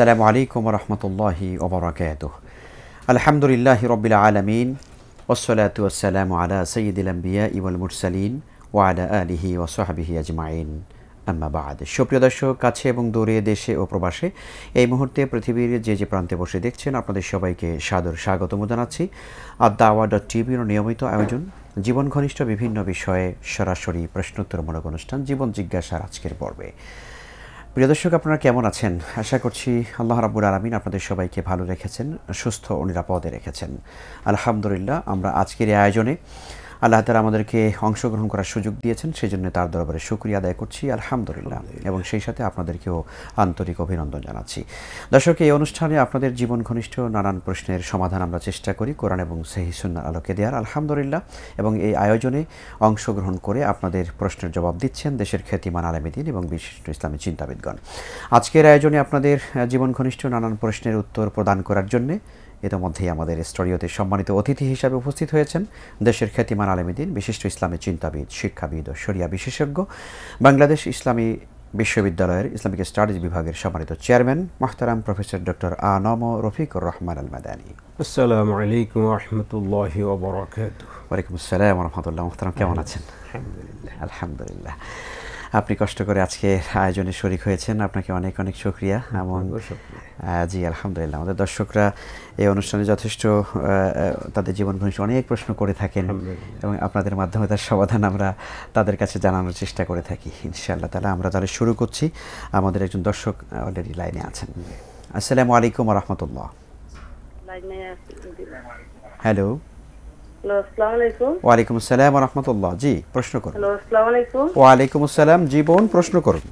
ورحمة الله وبركاته الحمد আলহামদুলিল্লাহ رب العالمين والصلاة والسلام على سيد الأنبياء والمرسلين وعلى آله আলিহি أجمعين আম্মা বাদ সুপ্রিয় দর্শক কাছে এবং দূরে দেশে ও প্রবাসে এই মুহূর্তে পৃথিবীর যে যে প্রান্তে বসে দেখছেন আপনাদের সবাইকে সাদর স্বাগতম জানাচ্ছি আর দাওয়া ডট টিভির নিয়মিত আয়োজন জীবন ঘনিষ্ঠ বিভিন্ন বিষয়ে সরাসরি প্রশ্নোত্তরমূলক অনুষ্ঠান জীবন জিজ্ঞাসার আজকের পর্বে প্রিয় দর্শক আপনারা কেমন আছেন আশা করছি আল্লাহ রাবুল আলমিন আপনাদের সবাইকে ভালো রেখেছেন সুস্থ ও নিরাপদে রেখেছেন আলহামদুলিল্লাহ আমরা আজকের এই আয়োজনে আল্লাহ তালা আমাদেরকে অংশগ্রহণ করার সুযোগ দিয়েছেন সেই জন্য তার দরবারে সুক্রিয়া আদায় করছি আলহামদুলিল্লাহ এবং সেই সাথে আপনাদেরকেও আন্তরিক অভিনন্দন জানাচ্ছি দর্শক এই অনুষ্ঠানে আপনাদের জীবন ঘনিষ্ঠ নানান প্রশ্নের সমাধান আমরা চেষ্টা করি কোরআন এবং সেহিসুন্নার আলোকে দেওয়ার আলহামদুলিল্লাহ এবং এই আয়োজনে অংশগ্রহণ করে আপনাদের প্রশ্নের জবাব দিচ্ছেন দেশের খ্যাতিমান আলমেদিন এবং বিশিষ্ট ইসলামী চিন্তাবিদগণ আজকের আয়োজনে আপনাদের জীবন ঘনিষ্ঠ নানান প্রশ্নের উত্তর প্রদান করার জন্যে ইতোমধ্যেই আমাদের স্টুডিওতে সম্মানিত অতিথি হিসাবে উপস্থিত হয়েছেন দেশের খ্যাতিমান আলমীদিন বিশিষ্ট ইসলামী চিন্তাবিদ শিক্ষাবিদ ও শরিয়া বিশেষজ্ঞ বাংলাদেশ ইসলামী বিশ্ববিদ্যালয়ের ইসলামিক স্টাডিজ বিভাগের সম্মানিত চেয়ারম্যান মাহতারাম প্রফেসর ডক্টর আনম রফিকুর রহমান আল মাদানী আসসালামু আলাইকুম বারাকাতুহু ওয়া আলাইকুম আসসালাম রহমতুল্লাহ মাহতারাম কেমন আছেন আলহামদুলিল্লাহ আলহামদুলিল্লাহ আপনি কষ্ট করে আজকে আয়োজনে শরিক হয়েছেন আপনাকে অনেক অনেক শুক্রিয়া এমন জি আলহামদুলিল্লাহ আমাদের দর্শকরা এই অনুষ্ঠানে যথেষ্ট তাদের জীবন ঘনিষ্ঠ অনেক প্রশ্ন করে থাকেন এবং আপনাদের মাধ্যমে তার সমাধান আমরা তাদের কাছে জানানোর চেষ্টা করে থাকি ইনশাআল্লাহ তাহলে আমরা তাহলে শুরু করছি আমাদের একজন দর্শক অলরেডি লাইনে আছেন আসসালামু আলাইকুম রহমতুল্লাহ হ্যালো ওয়ালাইকুম আসসালাম রহমতুল্লাহ জি প্রশ্ন করুন ওয়ালাইকুম আসসালাম জি বোন প্রশ্ন করুন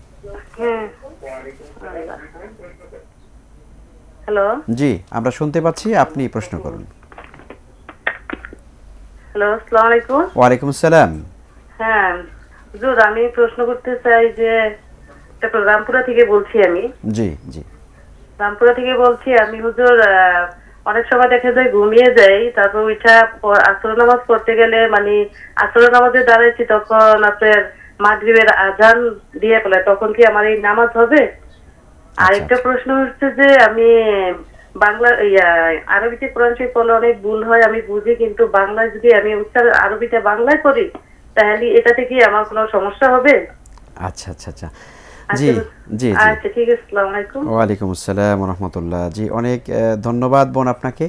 হ্যালো জি আমরা শুনতে পাচ্ছি আপনি প্রশ্ন করুন হ্যালো আসসালামু আলাইকুম ওয়ালাইকুম আসসালাম হ্যাঁ হুজুর আমি প্রশ্ন করতে চাই যে রামপুরা থেকে বলছি আমি জি জি রামপুরা থেকে বলছি আমি হুজুর অনেক সময় দেখা যায় ঘুমিয়ে যাই তারপর উঠা আসর নামাজ পড়তে গেলে মানে আসর নামাজে দাঁড়াইছি তখন আপনার মাগরিবের আজান দিয়ে ফেলে তখন কি আমার এই নামাজ হবে আচ্ছা, আরেকটা আচ্ছা। প্রশ্ন হচ্ছে যে আমি বাংলা ইয়া আরবিতে কোরআন শরীফ পড়লে অনেক ভুল হয় আমি বুঝি কিন্তু বাংলায় যদি আমি উচ্চার আরবিতে বাংলায় করি তাহলে এটাতে কি আমার কোনো সমস্যা হবে আচ্ছা আচ্ছা আচ্ছা আচ্ছা, জি জি আচ্ছা আসসালাম ওয়া রাহমাতুল্লাহ জি অনেক ধন্যবাদ বোন আপনাকে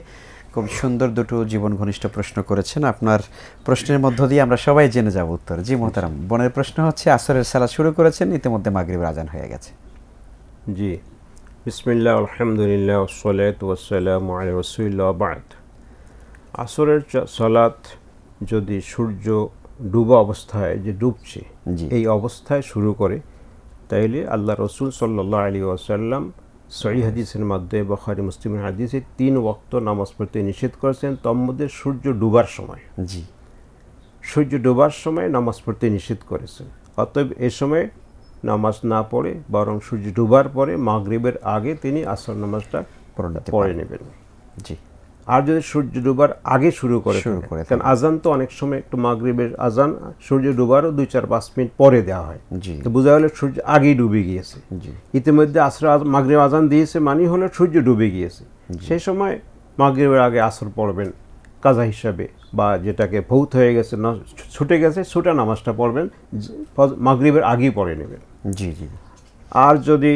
খুব সুন্দর দুটো জীবন ঘনিষ্ঠ প্রশ্ন করেছেন আপনার প্রশ্নের মধ্য দিয়ে আমরা সবাই জেনে যাব উত্তর জি মোহতারাম বোনের প্রশ্ন হচ্ছে আসরের সালা শুরু করেছেন ইতিমধ্যে মাগরিব আজান হয়ে গেছে জি বিসমিল্লাহ আলহামদুলিল্লাহ ওসলাত ওসালাম রসুল্লাহ বাদ আসরের সলাত যদি সূর্য ডুবা অবস্থায় যে ডুবছে এই অবস্থায় শুরু করে তাইলে আল্লাহ রসুল সাল্লাহ আলী ওয়াসাল্লাম সহি হাদিসের মাধ্যমে বখারি মুসলিম হাদিসে তিন ওক্ত নামাজ পড়তে নিষেধ করেছেন তন্মধ্যে সূর্য ডুবার সময় জি সূর্য ডোবার সময় নামাজ পড়তে নিষেধ করেছেন অতএব এ সময় নামাজ না পড়ে বরং সূর্য ডুবার পরে মাগরীবের আগে তিনি আসর নামাজটা পড়ে নেবেন জি আর যদি সূর্য ডুবার আগে শুরু করে শুরু করে কারণ আজান তো অনেক সময় একটু মাগরিবের আজান সূর্য ডুবারও দুই চার পাঁচ মিনিট পরে দেওয়া হয় তো বোঝা গেলো সূর্য আগেই ডুবে গিয়েছে ইতিমধ্যে আসর মাগরীব আজান দিয়েছে মানে হলো সূর্য ডুবে গিয়েছে সেই সময় মাগরীবের আগে আসর পড়বেন কাজা হিসাবে বা যেটাকে ভৌত হয়ে গেছে না ছুটে গেছে ছুটা নামাজটা পড়বেন মাগরিবের আগেই পড়ে নেবেন জি জি আর যদি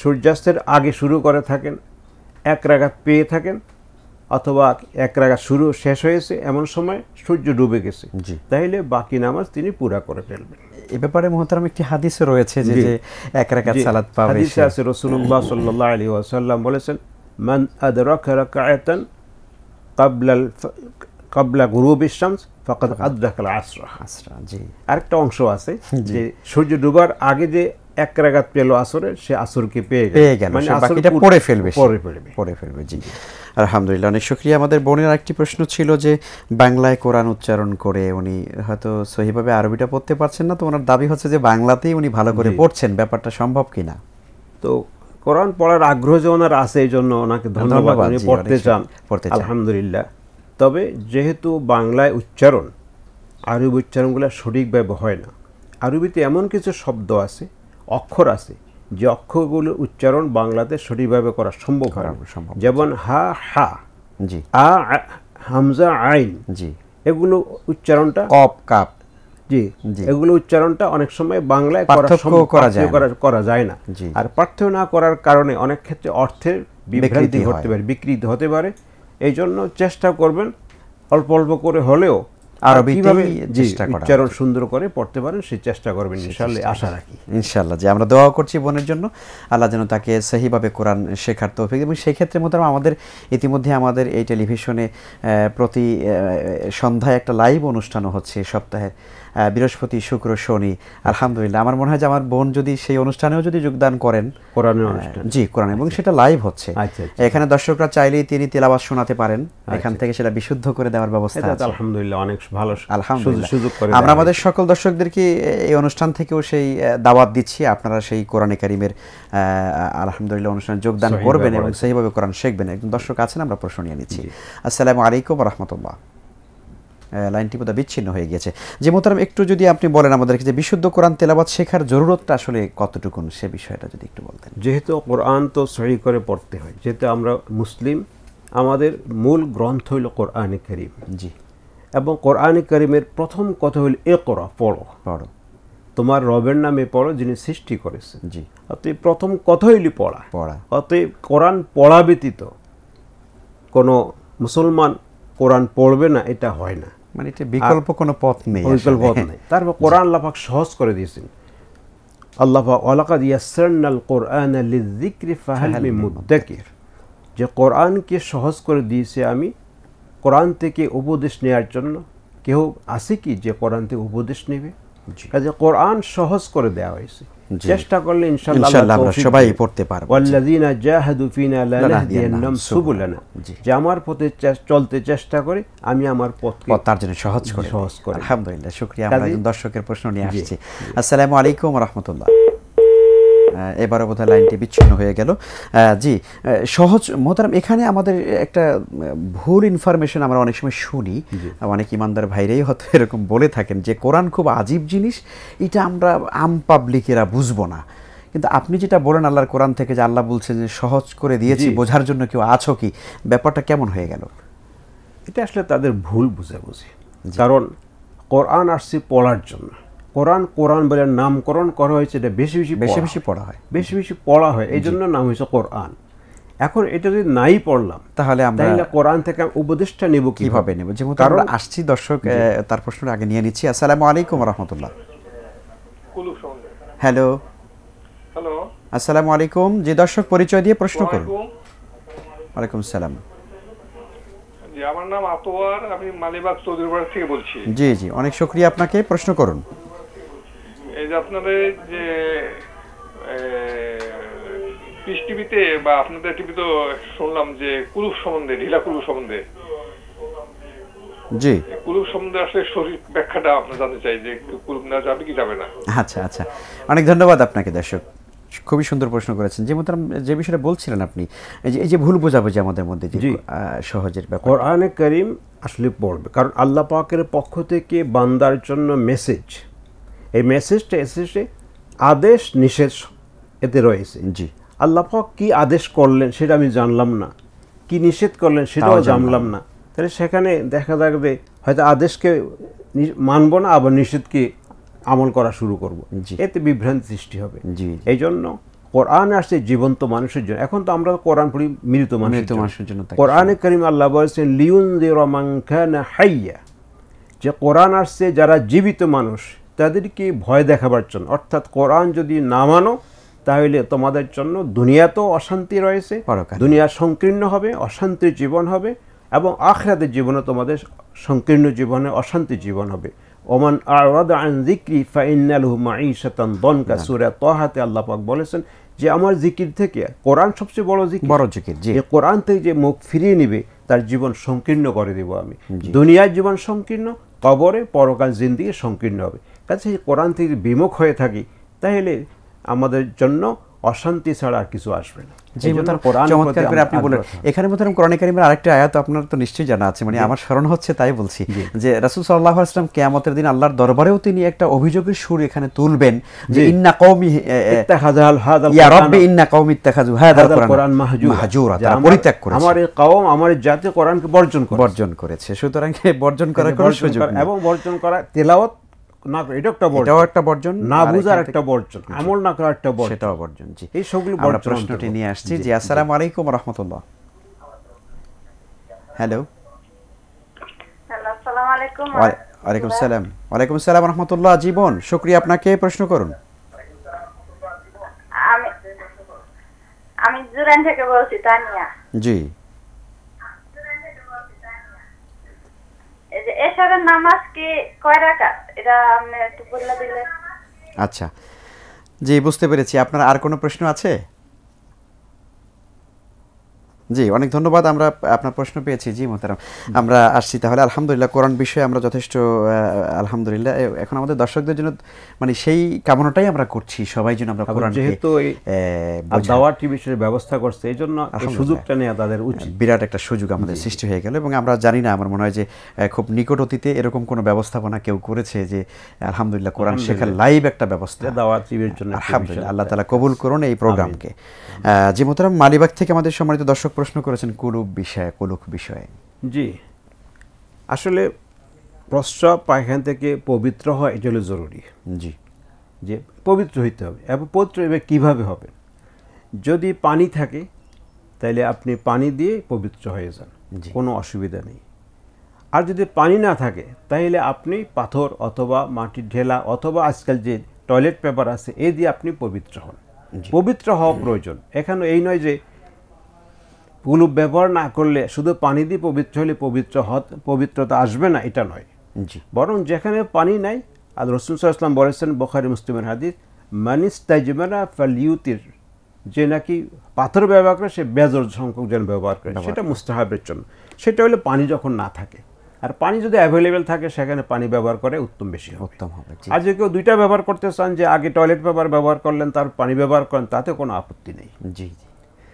সূর্যাস্তের আগে শুরু করে থাকেন এক রাগাত পেয়ে থাকেন অথবা এক রাগা শুরু শেষ হয়েছে এমন সময় সূর্য ডুবে গেছে তাইলে বাকি নামাজ তিনি পুরা করে ফেলবেন এ ব্যাপারে মহতারাম একটি হাদিসে রয়েছে যে যে এক রাগা সালাত পাবে হাদিসে আছে রাসূলুল্লাহ সাল্লাল্লাহু আলাইহি ওয়াসাল্লাম বলেছেন মান আদরাকা রাকাআতান ক্বাবলা ক্বাবলা গুরুবিশ শামস ফাকাদ আদরাকাল আসরা আসরা জি আরেকটা অংশ আছে যে সূর্য ডুবার আগে যে এক রাগাত পেল আসরে সে আসরকে পেয়ে গেল মানে আসরটা পড়ে ফেলবে পড়ে ফেলবে পড়ে ফেলবে জি আলহামদুলিল্লাহ অনেক সুক্রিয়া আমাদের বোনের একটি প্রশ্ন ছিল যে বাংলায় কোরআন উচ্চারণ করে উনি হয়তো সহিভাবে আরবিটা পড়তে পারছেন না তো ওনার দাবি হচ্ছে যে বাংলাতেই উনি ভালো করে পড়ছেন ব্যাপারটা সম্ভব কিনা তো কোরআন পড়ার আগ্রহ যে ওনার আছে এই জন্য ওনাকে ধন্যবাদ উনি পড়তে চান পড়তে আলহামদুলিল্লাহ তবে যেহেতু বাংলায় উচ্চারণ আরবি উচ্চারণগুলো সঠিকভাবে হয় না আরবিতে এমন কিছু শব্দ আছে অক্ষর আছে যে অক্ষরগুলো উচ্চারণ বাংলাতে সঠিকভাবে করা সম্ভব যেমন হা হা জি আ হামজা আইন জি এগুলো উচ্চারণটা কপ কাপ জি এগুলো উচ্চারণটা অনেক সময় বাংলায় করা করা যায় না আর পার্থক্য না করার কারণে অনেক ক্ষেত্রে অর্থের বিভ্রান্তি ঘটতে পারে বিকৃত হতে পারে এই জন্য চেষ্টা করবেন অল্প অল্প করে হলেও সপ্তাহের চেষ্টা করবেন আশা রাখি যে আমরা করছি বোনের জন্য আল্লাহ যেন তাকে কোরআন আমাদের ইতিমধ্যে আমাদের এই টেলিভিশনে প্রতি সন্ধ্যায় একটা লাইভ হচ্ছে সপ্তাহে বৃহস্পতি শুক্র শনি আলহামদুলিল্লাহ আমার মনে হয় যে আমার বোন যদি সেই অনুষ্ঠানেও যদি যোগদান করেন জি কোরআন এবং আচ্ছা। সেটা লাইভ হচ্ছে আচ্ছা, আচ্ছা। এখানে দর্শকরা চাইলেই তিনি তেলাবাস শোনাতে পারেন এখান থেকে সেটা বিশুদ্ধ করে দেওয়ার ব্যবস্থা আছে আলহামদুলিল্লাহ অনেক ভালো আলহামদুলিল্লাহ আমরা আমাদের সকল দর্শকদেরকে এই অনুষ্ঠান থেকেও সেই দাওয়াত দিচ্ছি আপনারা সেই কোরআনে কারিমের আলহামদুলিল্লাহ অনুষ্ঠানে যোগদান করবেন এবং সেইভাবে কোরআন শিখবেন একজন দর্শক আছেন আমরা প্রশ্ন নিয়ে নিচ্ছি আসসালামু আলাইকুম রহমতুল্লাহ লাইনটি বোধহয় বিচ্ছিন্ন হয়ে গেছে যে মোতারাম একটু যদি আপনি বলেন আমাদেরকে যে বিশুদ্ধ কোরআন তেলাবাদ শেখার জরুরতটা আসলে কতটুকুন সে বিষয়টা যদি একটু বলতেন যেহেতু কোরআন তো সহি করে পড়তে হয় যেহেতু আমরা মুসলিম আমাদের মূল গ্রন্থ হইল কোরআনে করিম জি এবং কোরআনে করিমের প্রথম কথা হইল এ করা পড়ো পড়ো তোমার রবের নামে পড়ো যিনি সৃষ্টি করেছেন জি অতএব প্রথম কথা হইলি পড়া পড়া অতএব কোরআন পড়া ব্যতীত কোনো মুসলমান কোরআন পড়বে না এটা হয় না মানে এটা বিকল্প কোনো পথ নেই বিকল্প পথ নেই তারপর কোরআন আল্লাহাক সহজ করে দিয়েছেন কোরআন যে কোরআনকে সহজ করে দিয়েছে আমি কোরআন থেকে উপদেশ নেওয়ার জন্য কেউ আছে কি যে কোরআন থেকে উপদেশ নেবে কাজে কোরআন সহজ করে দেওয়া হয়েছে চেষ্টা করলে ইনশাআল্লাহ আমরা সবাই পড়তে পারব ওয়াল্লাযিনা জাহাদু ফিনা লানাহদিয়ান্নাম সুবুলানা যে আমার পথে চলতে চেষ্টা করে আমি আমার পথকে তার জন্য সহজ করে সহজ করে আলহামদুলিল্লাহ শুকরিয়া আমরা দর্শকের প্রশ্ন নিয়ে আসছি আসসালামু আলাইকুম রাহমাতুল্লাহ এবারও বোধহয় লাইনটি বিচ্ছিন্ন হয়ে গেল জি সহজ মোহতারাম এখানে আমাদের একটা ভুল ইনফরমেশন আমরা অনেক সময় শুনি অনেক ইমানদার ভাইরাই হয়তো এরকম বলে থাকেন যে কোরআন খুব আজীব জিনিস এটা আমরা আম পাবলিকেরা বুঝবো না কিন্তু আপনি যেটা বলেন আল্লাহর কোরআন থেকে যে আল্লাহ বলছেন যে সহজ করে দিয়েছি বোঝার জন্য কেউ আছো কি ব্যাপারটা কেমন হয়ে গেল এটা আসলে তাদের ভুল বুঝাবুঝি কারণ কোরআন আসছে পড়ার জন্য কোরআন কোরআন বলে নামকরণ করা হয়েছে এটা বেশি বেশি বেশি বেশি পড়া হয় বেশি বেশি পড়া হয় এই জন্য নাম হয়েছে কোরআন এখন এটা যদি নাই পড়লাম তাহলে আমরা কোরআন থেকে উপদেশটা নেব কিভাবে নেব যেমন আমরা আসছি দর্শক তার প্রশ্নটা আগে নিয়ে নিচ্ছি আসসালামু আলাইকুম রহমতুল্লাহ হ্যালো হ্যালো আসসালামু আলাইকুম যে দর্শক পরিচয় দিয়ে প্রশ্ন করুন ওয়ালাইকুম সালাম আমার নাম আতোয়ার আমি মালিবাগ চৌধুরীপাড়া থেকে বলছি জি জি অনেক শুক্রিয়া আপনাকে প্রশ্ন করুন এই যে আপনাদের যে পিস টিভিতে বা আপনাদের টিভিতে শুনলাম যে কুলুপ সম্বন্ধে লীলা কুলুপ সম্বন্ধে জি কুলুপ সম্বন্ধে আসলে শরীর ব্যাখ্যাটা আমরা জানতে চাই যে কুলুপ না যাবে কি যাবে না আচ্ছা আচ্ছা অনেক ধন্যবাদ আপনাকে দর্শক খুবই সুন্দর প্রশ্ন করেছেন যে মতাম যে বিষয়টা বলছিলেন আপনি এই যে ভুল বোঝাবুঝি আমাদের মধ্যে যে সহজের ব্যাপার কোরআনে করিম আসলে পড়বে কারণ আল্লাহ পাকের পক্ষ থেকে বান্দার জন্য মেসেজ এই মেসেজটা এসেছে আদেশ নিষেধ এতে রয়েছে জি আল্লাহাক কি আদেশ করলেন সেটা আমি জানলাম না কি নিষেধ করলেন সেটাও জানলাম না তাহলে সেখানে দেখা যাবে হয়তো আদেশকে মানব না আবার নিষেধকে আমল করা শুরু করব এতে বিভ্রান্তি সৃষ্টি হবে জি এই জন্য কোরআন আসছে জীবন্ত মানুষের জন্য এখন তো আমরা কোরআন পড়ি মৃত মানুষের জন্য কোরআনে করিম আল্লাহ বলেছেন লিউন দে হাইয়া যে কোরআন আসছে যারা জীবিত মানুষ তাদেরকে ভয় দেখাবার জন্য অর্থাৎ কোরআন যদি না মানো তাহলে তোমাদের জন্য দুনিয়া তো অশান্তি রয়েছে দুনিয়া সংকীর্ণ হবে অশান্তির জীবন হবে এবং আখরাদের জীবনে তোমাদের সংকীর্ণ জীবনে অশান্তি জীবন হবে ওমান আর আন জিক্রি দনকা বলেছেন যে আমার জিকির থেকে কোরআন সবচেয়ে বড় জিকির বড় জিকির যে কোরআন থেকে যে মুখ ফিরিয়ে নিবে তার জীবন সংকীর্ণ করে দেব আমি দুনিয়ার জীবন সংকীর্ণ কবরে পরকাল জিন্দিগি সংকীর্ণ হবে কাছে কোরআন থেকে বিমুখ হয়ে থাকি তাহলে আমাদের জন্য অশান্তি ছাড়া আর কিছু আসবে না বর্জন করেছে সুতরাং বর্জন করার সুযোগ এবং বর্জন করা তেলাওয়াত না এটা একটা বর্জন না আচ্ছা, একটা বর্জন না এই নিয়ে আসছি আলাইকুম হ্যালো ওয়ালাইকুম ওয়ালাইকুম সালাম জীবন শুক্রিয়া আপনাকে প্রশ্ন করুন আমি থেকে বলছি তানিয়া জি এছাড়া নামাজ কি কয় এটা একটু দিলে আচ্ছা জি বুঝতে পেরেছি আপনার আর কোনো প্রশ্ন আছে জি অনেক ধন্যবাদ আমরা আপনার প্রশ্ন পেয়েছি জি মোহতারাম আমরা আসছি তাহলে আলহামদুলিল্লাহ কোরআন বিষয়ে আমরা যথেষ্ট আলহামদুলিল্লাহ এখন আমাদের দর্শকদের জন্য মানে সেই কামনাটাই আমরা করছি সবাই জন্য আমরা কোরআন যেহেতু দাওয়া টিভি ব্যবস্থা করছে এই জন্য সুযোগটা নেওয়া তাদের হ্যাঁ, উচিত বিরাট একটা সুযোগ আমাদের সৃষ্টি হয়ে গেল এবং আমরা জানি না আমার মনে হয় যে খুব নিকট অতীতে এরকম কোনো ব্যবস্থাপনা কেউ করেছে যে আলহামদুলিল্লাহ কোরআন শেখার লাইভ একটা ব্যবস্থা দাওয়া টিভির জন্য আলহামদুলিল্লাহ আল্লাহ তালা কবুল করুন এই প্রোগ্রামকে জি মোহতারাম মালিবাগ থেকে আমাদের সম্মানিত দর্শক প্রশ্ন করেছেন কুলুক বিষয়ে কুলুক বিষয়ে জি আসলে প্রস্রাব পায়খানা থেকে পবিত্র হয় এটা হলো জরুরি জি যে পবিত্র হইতে হবে এবং পবিত্র এবার কীভাবে হবে যদি পানি থাকে তাহলে আপনি পানি দিয়ে পবিত্র হয়ে যান কোনো অসুবিধা নেই আর যদি পানি না থাকে তাহলে আপনি পাথর অথবা মাটির ঢেলা অথবা আজকাল যে টয়লেট পেপার আছে এ দিয়ে আপনি পবিত্র হন পবিত্র হওয়া প্রয়োজন এখানে এই নয় যে কুলুপ ব্যবহার না করলে শুধু পানি দিয়ে পবিত্র হলে পবিত্র হত পবিত্রতা আসবে না এটা নয় জি বরং যেখানে পানি নাই আর রসুল সাল্লাম বলেছেন বখারি মুসলিমের হাদিস মানিস তাইজমেনা ফ্যালিউতির যে নাকি পাথর ব্যবহার করে সে বেজর সংখ্যক যেন ব্যবহার করে সেটা মুস্তাহাবের জন্য সেটা হলে পানি যখন না থাকে আর পানি যদি অ্যাভেলেবেল থাকে সেখানে পানি ব্যবহার করে উত্তম বেশি উত্তম হবে আর যে কেউ দুইটা ব্যবহার করতে চান যে আগে টয়লেট পেপার ব্যবহার করলেন তার পানি ব্যবহার করেন তাতে কোনো আপত্তি নেই জি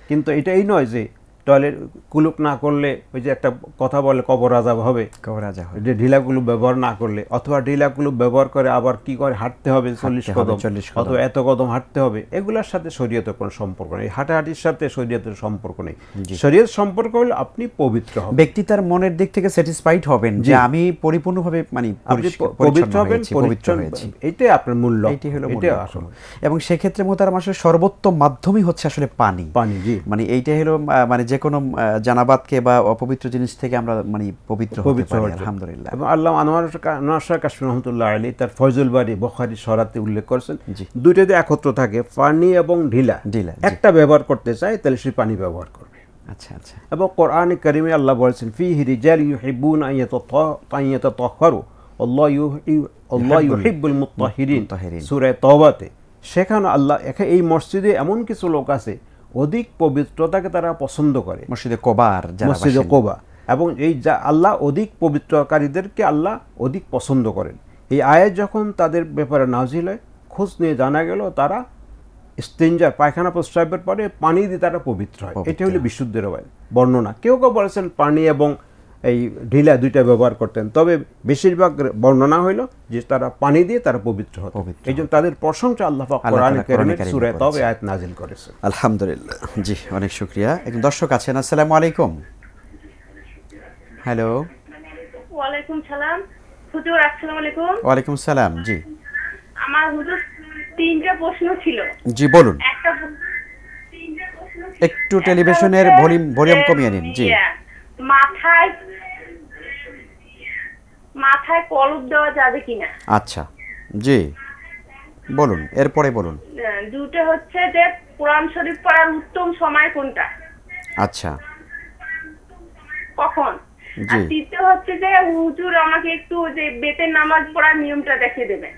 কিন্তু এটা এই নয় যে টয়লেট কুলুপ না করলে ওই যে একটা কথা বলে কবর রাজা হবে কবর রাজা হবে ঢিলা কুলুপ ব্যবহার না করলে অথবা ঢিলা কুলুপ ব্যবহার করে আবার কি করে হাঁটতে হবে চল্লিশ কদম অথবা এত কদম হাঁটতে হবে এগুলোর সাথে শরীয়তের কোনো সম্পর্ক নেই হাঁটাহাঁটির সাথে শরীয়তের সম্পর্ক নেই শরীয়ত সম্পর্ক হলে আপনি পবিত্র হবেন ব্যক্তি তার মনের দিক থেকে স্যাটিসফাইড হবেন যে আমি পরিপূর্ণভাবে মানে পবিত্র হবেন পবিত্র হয়েছি এটাই আপনার মূল্য এটাই হলো এটাই আসলে এবং সেক্ষেত্রে মোতার মাসের সর্বোত্তম মাধ্যমই হচ্ছে আসলে পানি পানি জি মানে এইটাই হলো মানে যে যে কোনো জানাবাদকে বা অপবিত্র জিনিস থেকে আমরা মানে পবিত্র আলহামদুলিল্লাহ এবং আল্লাহ আনোয়ার আনোয়ার কাশ্মীর রহমতুল্লাহ আলী তার ফয়জুল বাড়ি বখারি সরাতে উল্লেখ করেছেন দুইটাতে একত্র থাকে পানি এবং ঢিলা ঢিলা একটা ব্যবহার করতে চায় তাহলে সে পানি ব্যবহার করবে সেখানে আল্লাহ এই মসজিদে এমন কিছু লোক আছে অধিক পবিত্রতাকে তারা পছন্দ করে মসজিদে কোবার মসজিদে কোবা এবং এই যা আল্লাহ অধিক পবিত্রকারীদেরকে আল্লাহ অধিক পছন্দ করেন এই আয়াত যখন তাদের ব্যাপারে নাজিল হয় খোঁজ নিয়ে জানা গেল তারা স্টেঞ্জার পায়খানা প্রস্রাবের পরে পানি দিয়ে তারা পবিত্র হয় এটা হলো বিশুদ্ধের বর্ণনা কেউ কেউ বলেছেন পানি এবং এই ঢিলা দুইটা ব্যবহার করতেন তবে বেশিরভাগ বর্ণনা হইল যে তারা পানি দিয়ে তারা পবিত্র হতো এই জন্য তাদের প্রশংসা আল্লাহ সুরে তবে আয়াত নাজিল করেছে আলহামদুলিল্লাহ জি অনেক শুক্রিয়া একজন দর্শক আছেন আসসালামু আলাইকুম হ্যালো ওয়ালাইকুম সালাম হুজুর আসসালামু আলাইকুম ওয়ালাইকুম সালাম জি আমার হুজুর তিনটা প্রশ্ন ছিল জি বলুন একটু টেলিভিশনের ভলিউম ভলিউম কমিয়ে নিন জি মাথায় মাথায় কলপ দেওয়া যাবে কিনা আচ্ছা জি বলুন এরপরে বলুন দুটো হচ্ছে যে কোরআন শরীফ পড়ার উত্তম সময় কোনটা আচ্ছা কখন আর তৃতীয় হচ্ছে যে হুজুর আমাকে একটু যে বেতের নামাজ পড়ার নিয়মটা দেখিয়ে দেবেন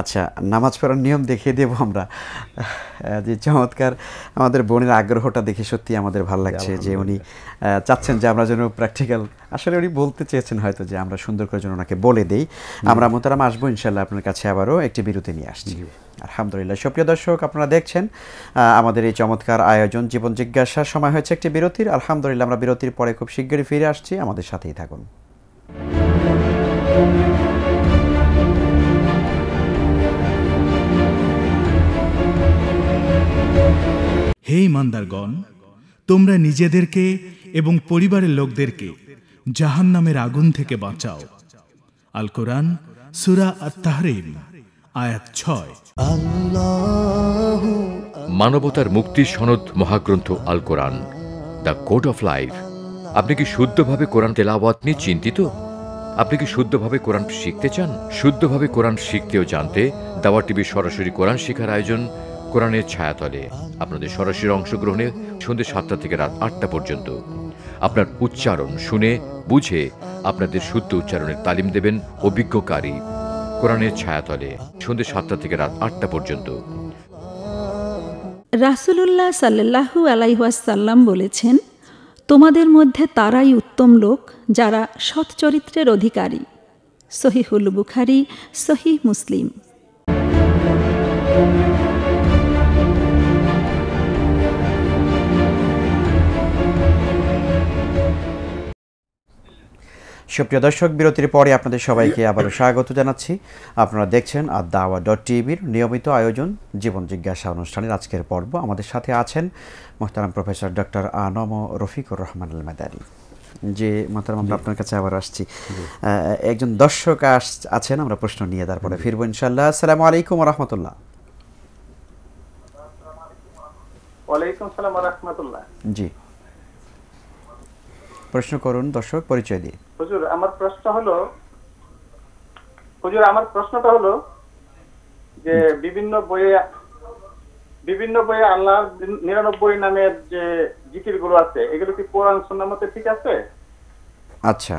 আচ্ছা নামাজ পড়ার নিয়ম দেখিয়ে দেব আমরা যে চমৎকার আমাদের বোনের আগ্রহটা দেখে সত্যি আমাদের ভালো লাগছে যে উনি চাচ্ছেন যে আমরা যেন প্র্যাকটিক্যাল আসলে উনি বলতে চেয়েছেন হয়তো যে আমরা সুন্দর করে যেন ওনাকে বলে দেই আমরা মোতারাম আসবো ইনশাল্লাহ আপনার কাছে আবারও একটি বিরতি নিয়ে আসছি আলহামদুলিল্লাহ সুপ্রিয় দর্শক আপনারা দেখছেন আমাদের এই চমৎকার আয়োজন জীবন জিজ্ঞাসার সময় হয়েছে একটি বিরতির আলহামদুলিল্লাহ আমরা বিরতির পরে খুব শীঘ্রই ফিরে আসছি আমাদের সাথেই থাকুন হে ইমানদারগণ তোমরা নিজেদেরকে এবং পরিবারের লোকদেরকে জাহান নামের আগুন থেকে বাঁচাও আল কোরআন সুরা আত্মাহরিম আয়াত ছয় মানবতার মুক্তি সনদ মহাগ্রন্থ Al Quran the code of life আপনি কি শুদ্ধভাবে কোরআন তেলাওয়াত নিয়ে চিন্তিত আপনি কি শুদ্ধভাবে কোরআন শিখতে চান শুদ্ধভাবে কোরআন শিখতেও জানতে দাওয়া টিভি সরাসরি কোরআন শেখার আয়োজন কোরআনের ছায়াতলে আপনাদের সরাসরি অংশগ্রহণে সন্ধ্যে সাতটা থেকে রাত আটটা পর্যন্ত আপনার উচ্চারণ শুনে বুঝে আপনাদের শুদ্ধ উচ্চারণের তালিম দেবেন অভিজ্ঞকারী কোরআনের ছায়াতলে সন্ধ্যে সাতটা থেকে রাত আটটা পর্যন্ত রাসুল্লাহ সাল্লাহু আলাইহাসাল্লাম বলেছেন তোমাদের মধ্যে তারাই উত্তম লোক যারা সৎ চরিত্রের অধিকারী সহিহুল বুখারি সহি মুসলিম সুপ্রিয় দর্শক বিরতির পরে আপনাদের সবাইকে আবারও স্বাগত জানাচ্ছি আপনারা দেখছেন আর দাওয়া ডট টিভির নিয়মিত আয়োজন জীবন জিজ্ঞাসা অনুষ্ঠানের আজকের পর্ব আমাদের সাথে আছেন মোহতারাম প্রফেসর ডক্টর আনম রফিকুর রহমান আল মেদারি যে মাতারাম আমরা আপনার কাছে আবার আসছি একজন দর্শক আস আছেন আমরা প্রশ্ন নিয়ে তারপরে ফিরবো ইনশাল্লাহ আসসালামু আলাইকুম রহমতুল্লাহ ওয়ালাইকুম সালাম রহমতুল্লাহ জি প্রশ্ন করুন দর্শক পরিচয় দিয়ে হুজুর আমার প্রশ্ন হলো হুজুর আমার প্রশ্নটা হলো যে বিভিন্ন বইয়ে বিভিন্ন বইয়ে আল্লাহ নিরানব্বই নামের যে জিকির গুলো আছে এগুলো কি কোরআন সুন্না মতে ঠিক আছে আচ্ছা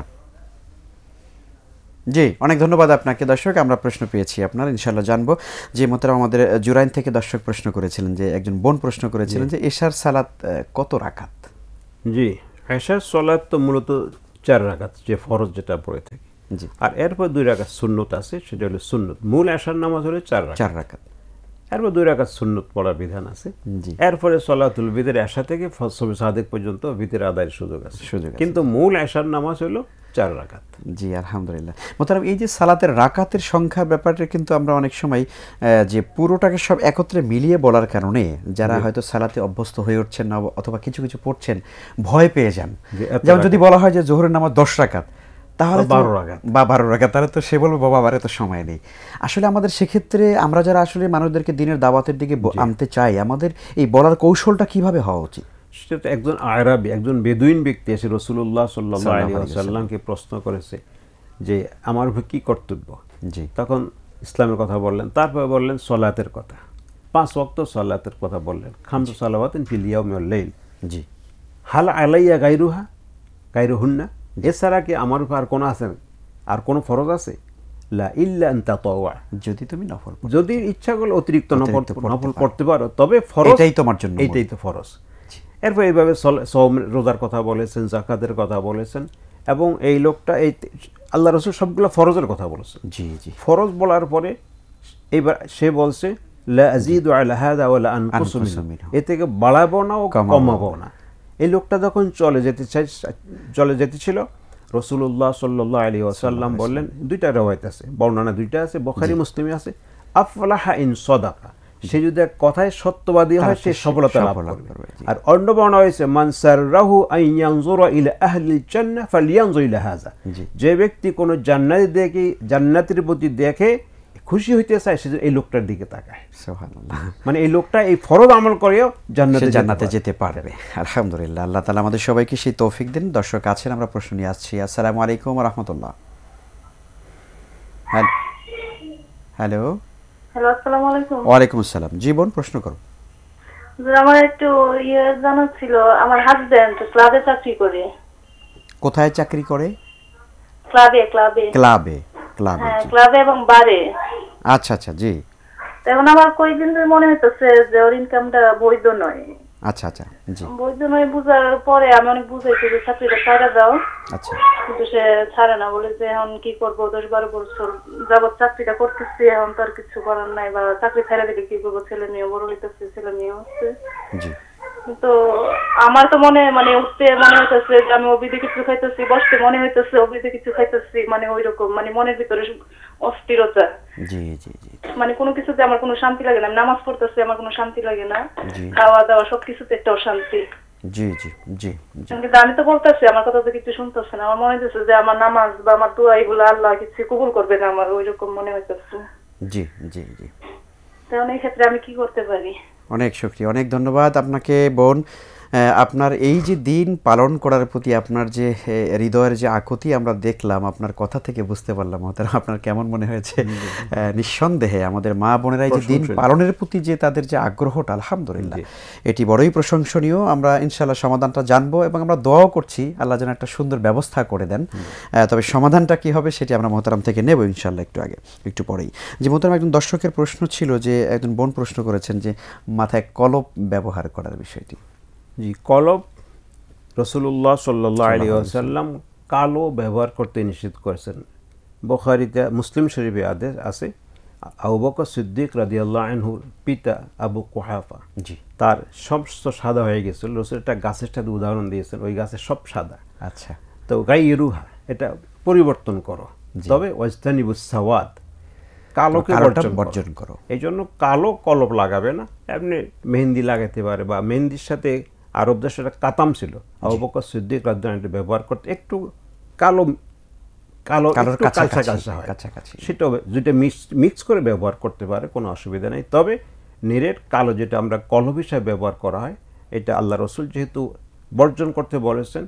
জি অনেক ধন্যবাদ আপনাকে দর্শক আমরা প্রশ্ন পেয়েছি আপনার ইনশাল্লাহ জানবো যে মোতারাম আমাদের জুরাইন থেকে দর্শক প্রশ্ন করেছিলেন যে একজন বোন প্রশ্ন করেছিলেন যে এশার সালাত কত রাখাত জি এশার হ্যাঁ, সলাত তো মূলত চার রাখাত যে ফরজ যেটা পড়ে থাকে আর এরপর দুই রাগাত সুন্নত আছে সেটা হলো সুন্নত মূল এশার নামাজ হলো চার রাখাত চার রাখাত এরপর দুই রাখাত সুন্নত পড়ার বিধান আছে এরপরে সলাতুল ভিতের আশা থেকে সবে সাদেক পর্যন্ত ভিতের আদায়ের সুযোগ আছে সুযোগ কিন্তু মূল আশার নামাজ হলো চার রাকাত জি আলহামদুলিল্লাহ মোতারাম এই যে সালাতের রাকাতের সংখ্যা ব্যাপারে কিন্তু আমরা অনেক সময় যে পুরোটাকে সব একত্রে মিলিয়ে বলার কারণে যারা হয়তো সালাতে অভ্যস্ত হয়ে উঠছেন না অথবা কিছু কিছু পড়ছেন ভয় পেয়ে যান যেমন যদি বলা হয় যে জোহরের নামাজ দশ রাকাত তাহলে বারো রাখাত বা বারো রাখাত তাহলে তো সে বলবে বাবা আবার এত সময় নেই আসলে আমাদের সেক্ষেত্রে আমরা যারা আসলে মানুষদেরকে দিনের দাওয়াতের দিকে আনতে চাই আমাদের এই বলার কৌশলটা কিভাবে হওয়া উচিত সেটা তো একজন আয়রাবি একজন বেদুইন ব্যক্তি এসে রসুল্লাহ সাল্লাহ সাল্লামকে প্রশ্ন করেছে যে আমার কী কর্তব্য জি তখন ইসলামের কথা বললেন তারপরে বললেন সলাতের কথা পাঁচ অক্ত সলাতের কথা বললেন খামসু ফিলিয়া মেল্লেন জি হাল আলাইয়া গাইরুহা গাইরুহুন্না এছাড়া কি আমার উপর আর কোনো আছে আর কোনো ফরজ আছে লা ইল্লা যদি তুমি নফল যদি ইচ্ছা করলে অতিরিক্ত নফল নফল পড়তে পারো তবে ফরজ তোমার জন্য এটাই তো ফরজ এরপর এইভাবে সৌম রোজার কথা বলেছেন জাকাতের কথা বলেছেন এবং এই লোকটা এই আল্লাহ রসুল সবগুলো ফরজের কথা বলেছেন জি জি ফরজ বলার পরে এইবার সে বলছে লা আজিদু আলা হাদা এ থেকে বাড়াবো না ও কমাবো না এই লোকটা যখন চলে যেতে চাই চলে যেতেছিল রসুল্লাহ সাল্লাহ আলী ওয়াসাল্লাম বললেন দুইটা রেওয়ায়ত আছে বর্ণনা দুইটা আছে বখারি মুসলিমে আছে আফলাহা ইন সদাকা সে যদি কথায় সত্যবাদী হয় সে সফলতা লাভ করবে আর অন্য বর্ণনা হয়েছে মানসার রাহু আইয়ানজুর ইলা আহলি যে ব্যক্তি কোনো জান্নাতি দেখে জান্নাতির প্রতি দেখে খুশি হইতে চায় সে এই লোকটার দিকে তাকায় মানে এই লোকটা এই ফরজ আমল করেও জান্নাতে জান্নাতে যেতে পারবে আলহামদুলিল্লাহ আল্লাহ তালা আমাদের সবাইকে সেই তৌফিক দিন দর্শক আছেন আমরা প্রশ্ন নিয়ে আসছি আসসালামু আলাইকুম রহমতুল্লাহ হ্যালো হ্যালো ওয়ালাইকুম আসসালাম জীবন প্রশ্ন করুন আমার একটু ইয়ে জানা ছিল আমার ক্লাবে চাকরি করে কোথায় চাকরি করে ক্লাবে ক্লাবে ক্লাবে ক্লাবে হ্যাঁ, ক্লাবে এবং বারে আচ্ছা আচ্ছা জি এখন আমার কয়েকদিন ধরে মনে হচ্ছে যে ওর ইনকামটা বৈধ নয় আচ্ছা আচ্ছা জি বৈধ নয় বুঝার পরে আমি অনেক বুঝাইছি যে চাকরিটা ছাড়া দাও আচ্ছা কিন্তু সে ছাড়ে না বলে যে এখন কি করবো দশ বারো বছর যাবৎ চাকরিটা করতেছি এখন তো আর কিছু করার নাই বা চাকরি ছেড়ে দিলে কি করবো ছেলে মেয়ে বড় হইতেছে ছেলে মেয়ে হচ্ছে জি তো আমার তো মনে মানে উঠতে মনে হইতেছে যে আমি ওবিদে কিছু খাইতেছি বসতে মনে হইতেছে ওবিদে কিছু খাইতেছি মানে ওই রকম মানে মনের ভিতরে অস্থিরতা জি জি জি মানে কোনো কিছুতে আমার কোনো শান্তি লাগে না নামাজ পড়তেছি আমার কোনো শান্তি লাগে না খাওয়া দাওয়া সবকিছুতে একটা অশান্তি জি জি জি কিন্তু আমি তো বলতেছি আমার কথা তো কিছু শুনতেছে না আমার মনে হইতেছে যে আমার নামাজ বা আমার দোয়া এগুলো আল্লাহ কিছু কবুল করবে না আমার ওই রকম মনে হইতেছে জি জি জি তাহলে এই ক্ষেত্রে আমি কি করতে পারি অনেক শুক্রিয়া অনেক ধন্যবাদ আপনাকে বোন আপনার এই যে দিন পালন করার প্রতি আপনার যে হৃদয়ের যে আকুতি আমরা দেখলাম আপনার কথা থেকে বুঝতে পারলাম আপনার কেমন মনে হয়েছে নিঃসন্দেহে আমাদের মা বোনেরা যে দিন পালনের প্রতি যে তাদের যে আগ্রহটা আলহামদুলিল্লাহ এটি বড়ই প্রশংসনীয় আমরা ইনশাল্লাহ সমাধানটা জানবো এবং আমরা দোয়াও করছি আল্লাহ যেন একটা সুন্দর ব্যবস্থা করে দেন তবে সমাধানটা কি হবে সেটি আমরা মহতারাম থেকে নেব ইনশাল্লাহ একটু আগে একটু পরেই যে মহতারাম একজন দর্শকের প্রশ্ন ছিল যে একজন বোন প্রশ্ন করেছেন যে মাথায় কলপ ব্যবহার করার বিষয়টি জি কলব রসুল্লাহ সাল্লাহ আলী আসাল্লাম কালো ব্যবহার করতে নিষেধ করেছেন বখারিতে মুসলিম শরীফে আদেশ আছে আউবক সিদ্দিক রাজিয়াল্লাহ আনহুর পিতা আবু কোহাফা জি তার সমস্ত সাদা হয়ে গেছিল রসুল একটা গাছের সাথে উদাহরণ দিয়েছেন ওই গাছে সব সাদা আচ্ছা তো গাই ইরুহা এটা পরিবর্তন করো তবে ওয়াজতানিবু বুসাওয়াত কালোকে বর্জন করো এই জন্য কালো কলপ লাগাবে না আপনি মেহেন্দি লাগাতে পারে বা মেহেন্দির সাথে আরব দেশের কাতাম ছিল আবুবকর সিদ্দিক রাজধানীটি ব্যবহার করতে একটু কালো কালো কাছাকাছি সেটা যেটা মিক্স করে ব্যবহার করতে পারে কোনো অসুবিধা নেই তবে নিরের কালো যেটা আমরা কলম হিসাবে ব্যবহার করা হয় এটা আল্লাহ রসুল যেহেতু বর্জন করতে বলেছেন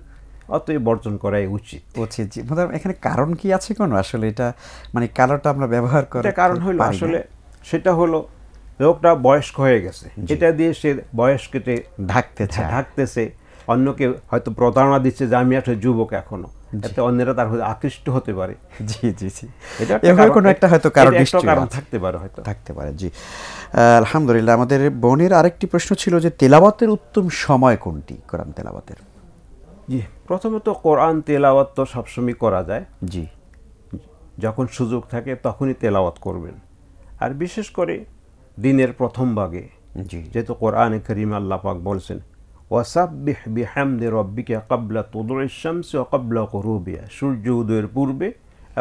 অতএব বর্জন করাই উচিত উচিত এখানে কারণ কি আছে কোনো আসলে এটা মানে কালোটা আমরা ব্যবহার করি কারণ হলো আসলে সেটা হলো লোকটা বয়স্ক হয়ে গেছে এটা দিয়ে সে বয়স কেটে ঢাকতেছে ঢাকতেছে অন্যকে হয়তো প্রতারণা দিচ্ছে যে আমি একটা যুবক এখনো অন্যরা তার হয়তো আকৃষ্ট হতে পারে জি জি জি এটা কোনো একটা হয়তো কারণ কারণ থাকতে পারে হয়তো থাকতে পারে জি আলহামদুলিল্লাহ আমাদের বোনের আরেকটি প্রশ্ন ছিল যে তেলাওয়াতের উত্তম সময় কোনটি কোরআন তেলাবাতের জি প্রথমত কোরআন তেলাওয়াত তো সবসময় করা যায় জি যখন সুযোগ থাকে তখনই তেলাওয়াত করবেন আর বিশেষ করে দিনের প্রথম ভাগে যেহেতু কোরআনে করিম আল্লাহ পাক বলছেন বিহামদে রব্বিকে কাবলা অকাবলা করুবিয়া সূর্য উদয়ের পূর্বে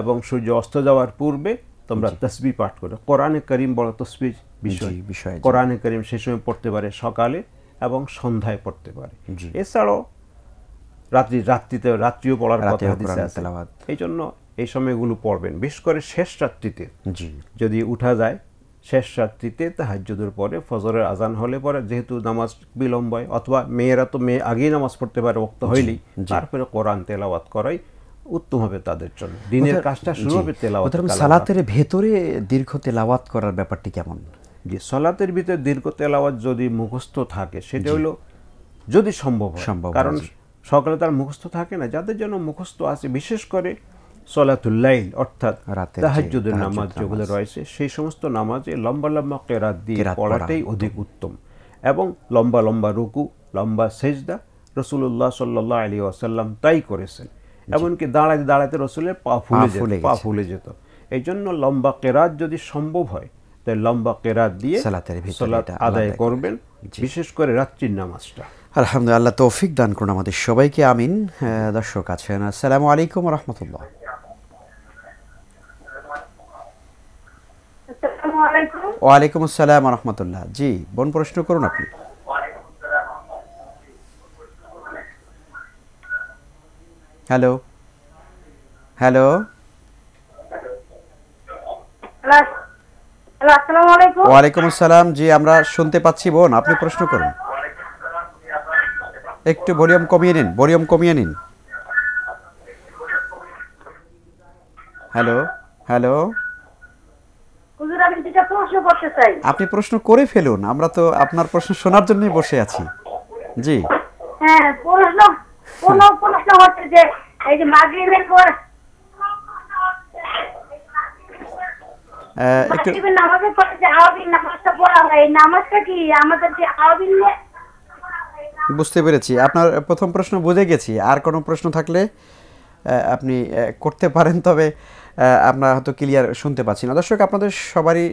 এবং সূর্য অস্ত যাওয়ার পূর্বে তোমরা তসবি পাঠ করো কোরআনে করিম বড় তসবি বিষয় বিষয় কোরআনে করিম সে সময় পড়তে পারে সকালে এবং সন্ধ্যায় পড়তে পারে এছাড়াও রাত্রি রাত্রিতে রাত্রিও পড়ার কথা এই জন্য এই সময়গুলো পড়বেন বিশেষ করে শেষ রাত্রিতে যদি উঠা যায় শেষ রাত্রিতে তাহাজুদের পরে ফজরের আজান হলে পরে যেহেতু নামাজ বিলম্ব হয় অথবা মেয়েরা তো মেয়ে আগেই নামাজ পড়তে পারে ওক্ত হইলেই তারপরে কোরআন তেলাওয়াত করাই উত্তম হবে তাদের জন্য দিনের কাজটা শুরু হবে তেলাওয়াত সালাতের ভেতরে দীর্ঘ তেলাওয়াত করার ব্যাপারটি কেমন যে সলাতের ভিতরে দীর্ঘ তেলাওয়াত যদি মুখস্থ থাকে সেটা হলো যদি সম্ভব সম্ভব কারণ সকালে তার মুখস্থ থাকে না যাদের জন্য মুখস্থ আছে বিশেষ করে অর্থাৎ তাহাজুদের নামাজ যেগুলো রয়েছে সেই সমস্ত নামাজে লম্বা লম্বা কেরাত দিয়ে পড়াটাই অধিক উত্তম এবং লম্বা লম্বা রুকু লম্বা সেজদা রসুল্লাহ সাল্লাহ আলী আসাল্লাম তাই করেছেন এমনকি দাঁড়াতে দাঁড়াতে রসুলের পা ফুলে যেত পা ফুলে যেত এই জন্য লম্বা কেরাত যদি সম্ভব হয় তাই লম্বা কেরাত দিয়ে আদায় করবেন বিশেষ করে রাত্রির নামাজটা আলহামদুলিল্লাহ তৌফিক দান করুন আমাদের সবাইকে আমিন দর্শক আছেন আসসালামু আলাইকুম রহমতুল্লাহ ওয়ালাইকুম আসসালাম রহমতুল্লাহ জি বোন প্রশ্ন করুন আপনি হ্যালো হ্যালো ওয়ালাইকুম আসসালাম জি আমরা শুনতে পাচ্ছি বোন আপনি প্রশ্ন করুন একটু ভলিউম কমিয়ে নিন ভলিউম কমিয়ে নিন হ্যালো হ্যালো আপনি প্রশ্ন করে ফেলুন আমরা তো আপনার প্রশ্ন শোনার জন্য বসে আছি জি হ্যাঁ, বুঝতে পেরেছি আপনার প্রথম প্রশ্ন বুঝে গেছি আর কোনো প্রশ্ন থাকলে আপনি করতে পারেন তবে আপনারা হয়তো ক্লিয়ার শুনতে পাচ্ছি না দর্শক আপনাদের সবারই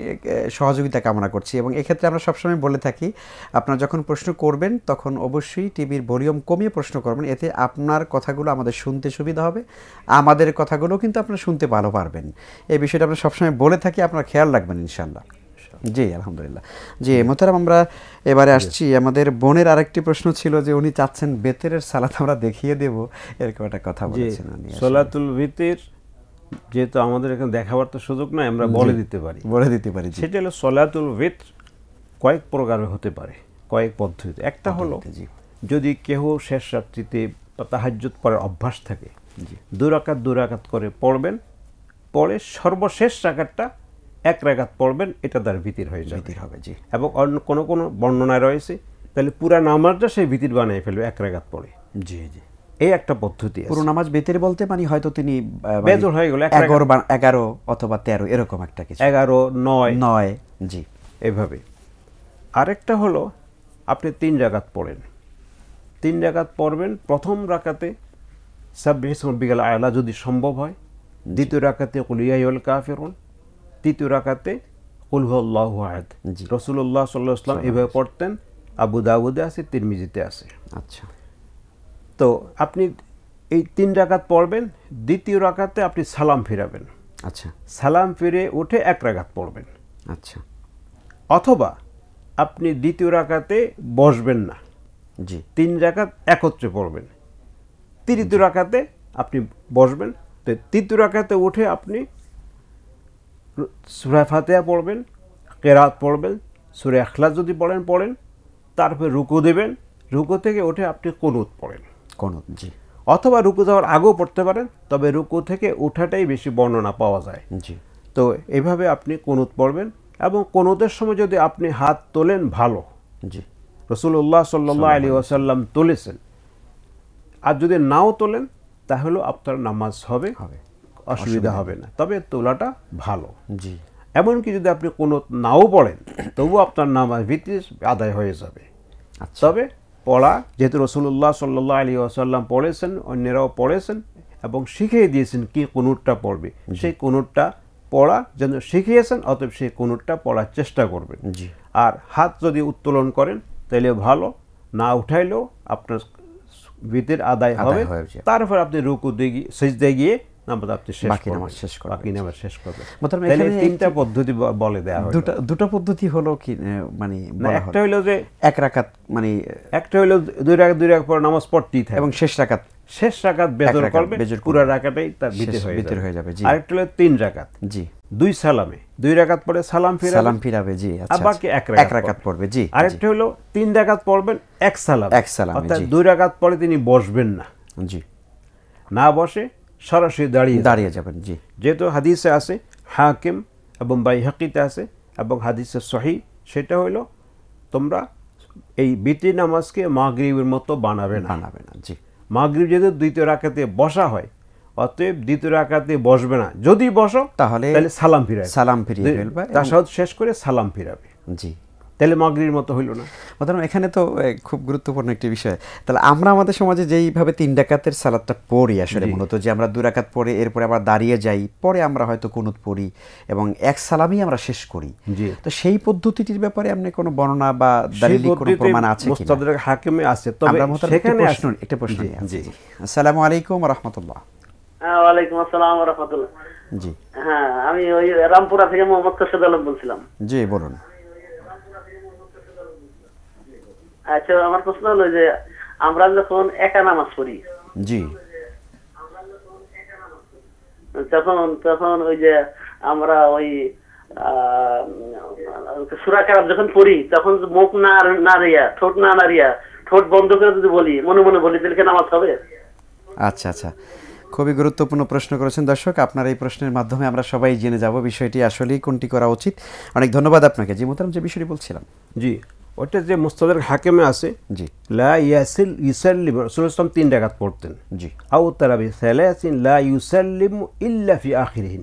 সহযোগিতা কামনা করছি এবং এক্ষেত্রে আমরা সবসময় বলে থাকি আপনারা যখন প্রশ্ন করবেন তখন অবশ্যই টিভির ভলিউম কমিয়ে প্রশ্ন করবেন এতে আপনার কথাগুলো আমাদের শুনতে সুবিধা হবে আমাদের কথাগুলো কিন্তু আপনারা শুনতে ভালো পারবেন এই বিষয়টা আমরা সবসময় বলে থাকি আপনারা খেয়াল রাখবেন ইনশাল্লাহ জি আলহামদুলিল্লাহ জি মোতারাম আমরা এবারে আসছি আমাদের বোনের আরেকটি প্রশ্ন ছিল যে উনি চাচ্ছেন বেতের সালাত আমরা দেখিয়ে দেব এরকম একটা কথা বলেছেন সোলাতুল ভিতির যেহেতু আমাদের এখানে দেখাবার তো সুযোগ নাই আমরা বলে দিতে পারি বলে দিতে পারি সেটা হলো সলাতুল ভিত্র কয়েক প্রকারে হতে পারে কয়েক পদ্ধতিতে একটা হলো যদি কেহ শেষ রাত্রিতে তাহাজ্জুদ পড়ার অভ্যাস থাকে দুরাকাত দুরাকাত করে পড়বেন পরে সর্বশেষ রাকাতটা এক রাকাত পড়বেন এটা তার ভীতির হয়ে যাবে হবে জি এবং অন্য কোনো কোনো বর্ণনায় রয়েছে তাহলে পুরা নামাজটা সেই ভীতির বানিয়ে ফেলবে এক রাকাত পড়ে জি জি এই একটা পদ্ধতি পুরো নামাজ বেতের বলতে মানে হয়তো তিনি মানে বেজর হয়ে গেল এগারো এগারো অথবা তেরো এরকম একটা কিছু এগারো নয় নয় জি এভাবে আরেকটা হলো আপনি তিন জায়গাত পড়েন তিন জায়গাত পড়বেন প্রথম রাকাতে সাব্বিশ বিকেল আয়লা যদি সম্ভব হয় দ্বিতীয় রাকাতে কুলিয়াইল ফেরুন তৃতীয় রাকাতে কুলহুল্লাহ আয়াদ রসুল্লাহ সাল্লাহ ইসলাম এভাবে পড়তেন আবু দাউদে আছে তিরমিজিতে আছে আচ্ছা তো আপনি এই তিন রাকাত পড়বেন দ্বিতীয় রাকাতে আপনি সালাম ফিরাবেন আচ্ছা সালাম ফিরে উঠে এক রাকাত পড়বেন আচ্ছা অথবা আপনি দ্বিতীয় রাকাতে বসবেন না জি তিন রাকাত একত্রে পড়বেন তৃতীয় রাকাতে আপনি বসবেন তো তৃতীয় রাকাতে উঠে আপনি সুরা ফাতেহা পড়বেন কেরাত পড়বেন সুরে আখলা যদি পড়েন পড়েন তারপরে রুকু দেবেন রুকু থেকে উঠে আপনি কোনুত পড়েন কনক জি অথবা রুকু যাওয়ার আগেও পড়তে পারেন তবে রুকু থেকে উঠাটাই বেশি বর্ণনা পাওয়া যায় জি তো এভাবে আপনি কনুত পড়বেন এবং কনুদের সময় যদি আপনি হাত তোলেন ভালো জি রসুল্লাহ সাল্লাহ আলী ওয়াসাল্লাম তুলেছেন আর যদি নাও তোলেন তাহলেও আপনার নামাজ হবে অসুবিধা হবে না তবে তোলাটা ভালো জি এমনকি যদি আপনি কোনো নাও পড়েন তবু আপনার নামাজ ভিত্তি আদায় হয়ে যাবে আচ্ছা। তবে পড়া যেহেতু রসুল্লাহ সাল্লাহ আলী আসাল্লাম পড়েছেন অন্যেরাও পড়েছেন এবং শিখিয়ে দিয়েছেন কি কোনোটা পড়বে সেই কোনোটা পড়া যেন শিখিয়েছেন অতএব সেই কোনোটা পড়ার চেষ্টা করবেন আর হাত যদি উত্তোলন করেন তাহলে ভালো না উঠাইলেও আপনার বিদের আদায় হবে তারপর আপনি রুকু দিয়ে গিয়ে দিয়ে গিয়ে আপনি শেষ শেষ বাকি শেষ তিনটা পদ্ধতি বলে দেয়া দুটো দুটো পদ্ধতি হলো কি মানে একটা হলো যে এক রাকাত মানে একটা হলো দুই রাকাত দুই রাকাত পর নামাজ পড়তেই থাকে এবং শেষ রাকাত শেষ রাকাত বেজর করবে পুরো রাকাতেই তার ভিতর হয়ে ভিতর হয়ে যাবে জি আরেকটা হলো তিন রাকাত জি দুই সালামে দুই রাকাত পরে সালাম ফিরাবে সালাম ফিরাবে জি আচ্ছা বাকি এক আচ্ছা। রাকাত এক রাকাত পড়বে জি আরেকটা হলো তিন রাকাত পড়বেন এক সালাম এক সালাম অর্থাৎ দুই রাকাত পরে তিনি বসবেন না জি না বসে সরাসরি দাঁড়িয়ে দাঁড়িয়ে যাবেন জি যেহেতু হাদিসে আছে হাকিম এবং বাই হাকিতে আছে এবং হাদিসে সহি সেটা হলো তোমরা এই বিতি নামাজকে মাগরিবের মতো বানাবে না বানাবে না জি মাগরিব যেহেতু দ্বিতীয় রাখাতে বসা হয় অতএব দ্বিতীয় রাখাতে বসবে না যদি বসো তাহলে সালাম ফিরাবে সালাম ফিরিয়ে ফেলবে তার শেষ করে সালাম ফিরাবে জি তাহলে মগরির মতো হইল না মাদাম এখানে তো খুব গুরুত্বপূর্ণ একটি বিষয় তাহলে আমরা আমাদের সমাজে যেইভাবে তিন ডাকাতের সালাদটা পড়ি আসলে মূলত যে আমরা দু রাকাত পড়ে এরপরে আবার দাঁড়িয়ে যাই পরে আমরা হয়তো কুনুত পড়ি এবং এক সালামই আমরা শেষ করি তো সেই পদ্ধতিটির ব্যাপারে আপনি কোনো বর্ণনা বা দালিলিক কোনো প্রমাণ আছে হাকিমে আছে সেখানে আসুন একটা প্রশ্ন জি আসসালামু আলাইকুম ওয়ালাইকুম আসসালাম জি হ্যাঁ আমি ওই রামপুরা থেকে মোহাম্মদ আলম বলছিলাম জি বলুন আচ্ছা আমার প্রশ্ন হলো যে আমরা যখন একা নামাজ পড়ি জি তখন তখন ওই যে আমরা ওই সুরা কারাম যখন পড়ি তখন মুখ না নাড়িয়া ঠোঁট না নাড়িয়া ঠোঁট বন্ধ করে যদি বলি মনে মনে বলি তাহলে নামাজ হবে আচ্ছা আচ্ছা খুবই গুরুত্বপূর্ণ প্রশ্ন করেছেন দর্শক আপনার এই প্রশ্নের মাধ্যমে আমরা সবাই জেনে যাব বিষয়টি আসলেই কোনটি করা উচিত অনেক ধন্যবাদ আপনাকে জি মোতারাম যে বিষয়টি বলছিলাম জি ওটা যে মুস্তাদের হাকেমে আছে জি লা ইয়াসিল ইসাল্লিম রসুলাম তিন ডাকাত পড়তেন জি আউ তারাবি সালাসিন লা ইউসাল্লিম ইল্লা ফি আখিরিহিন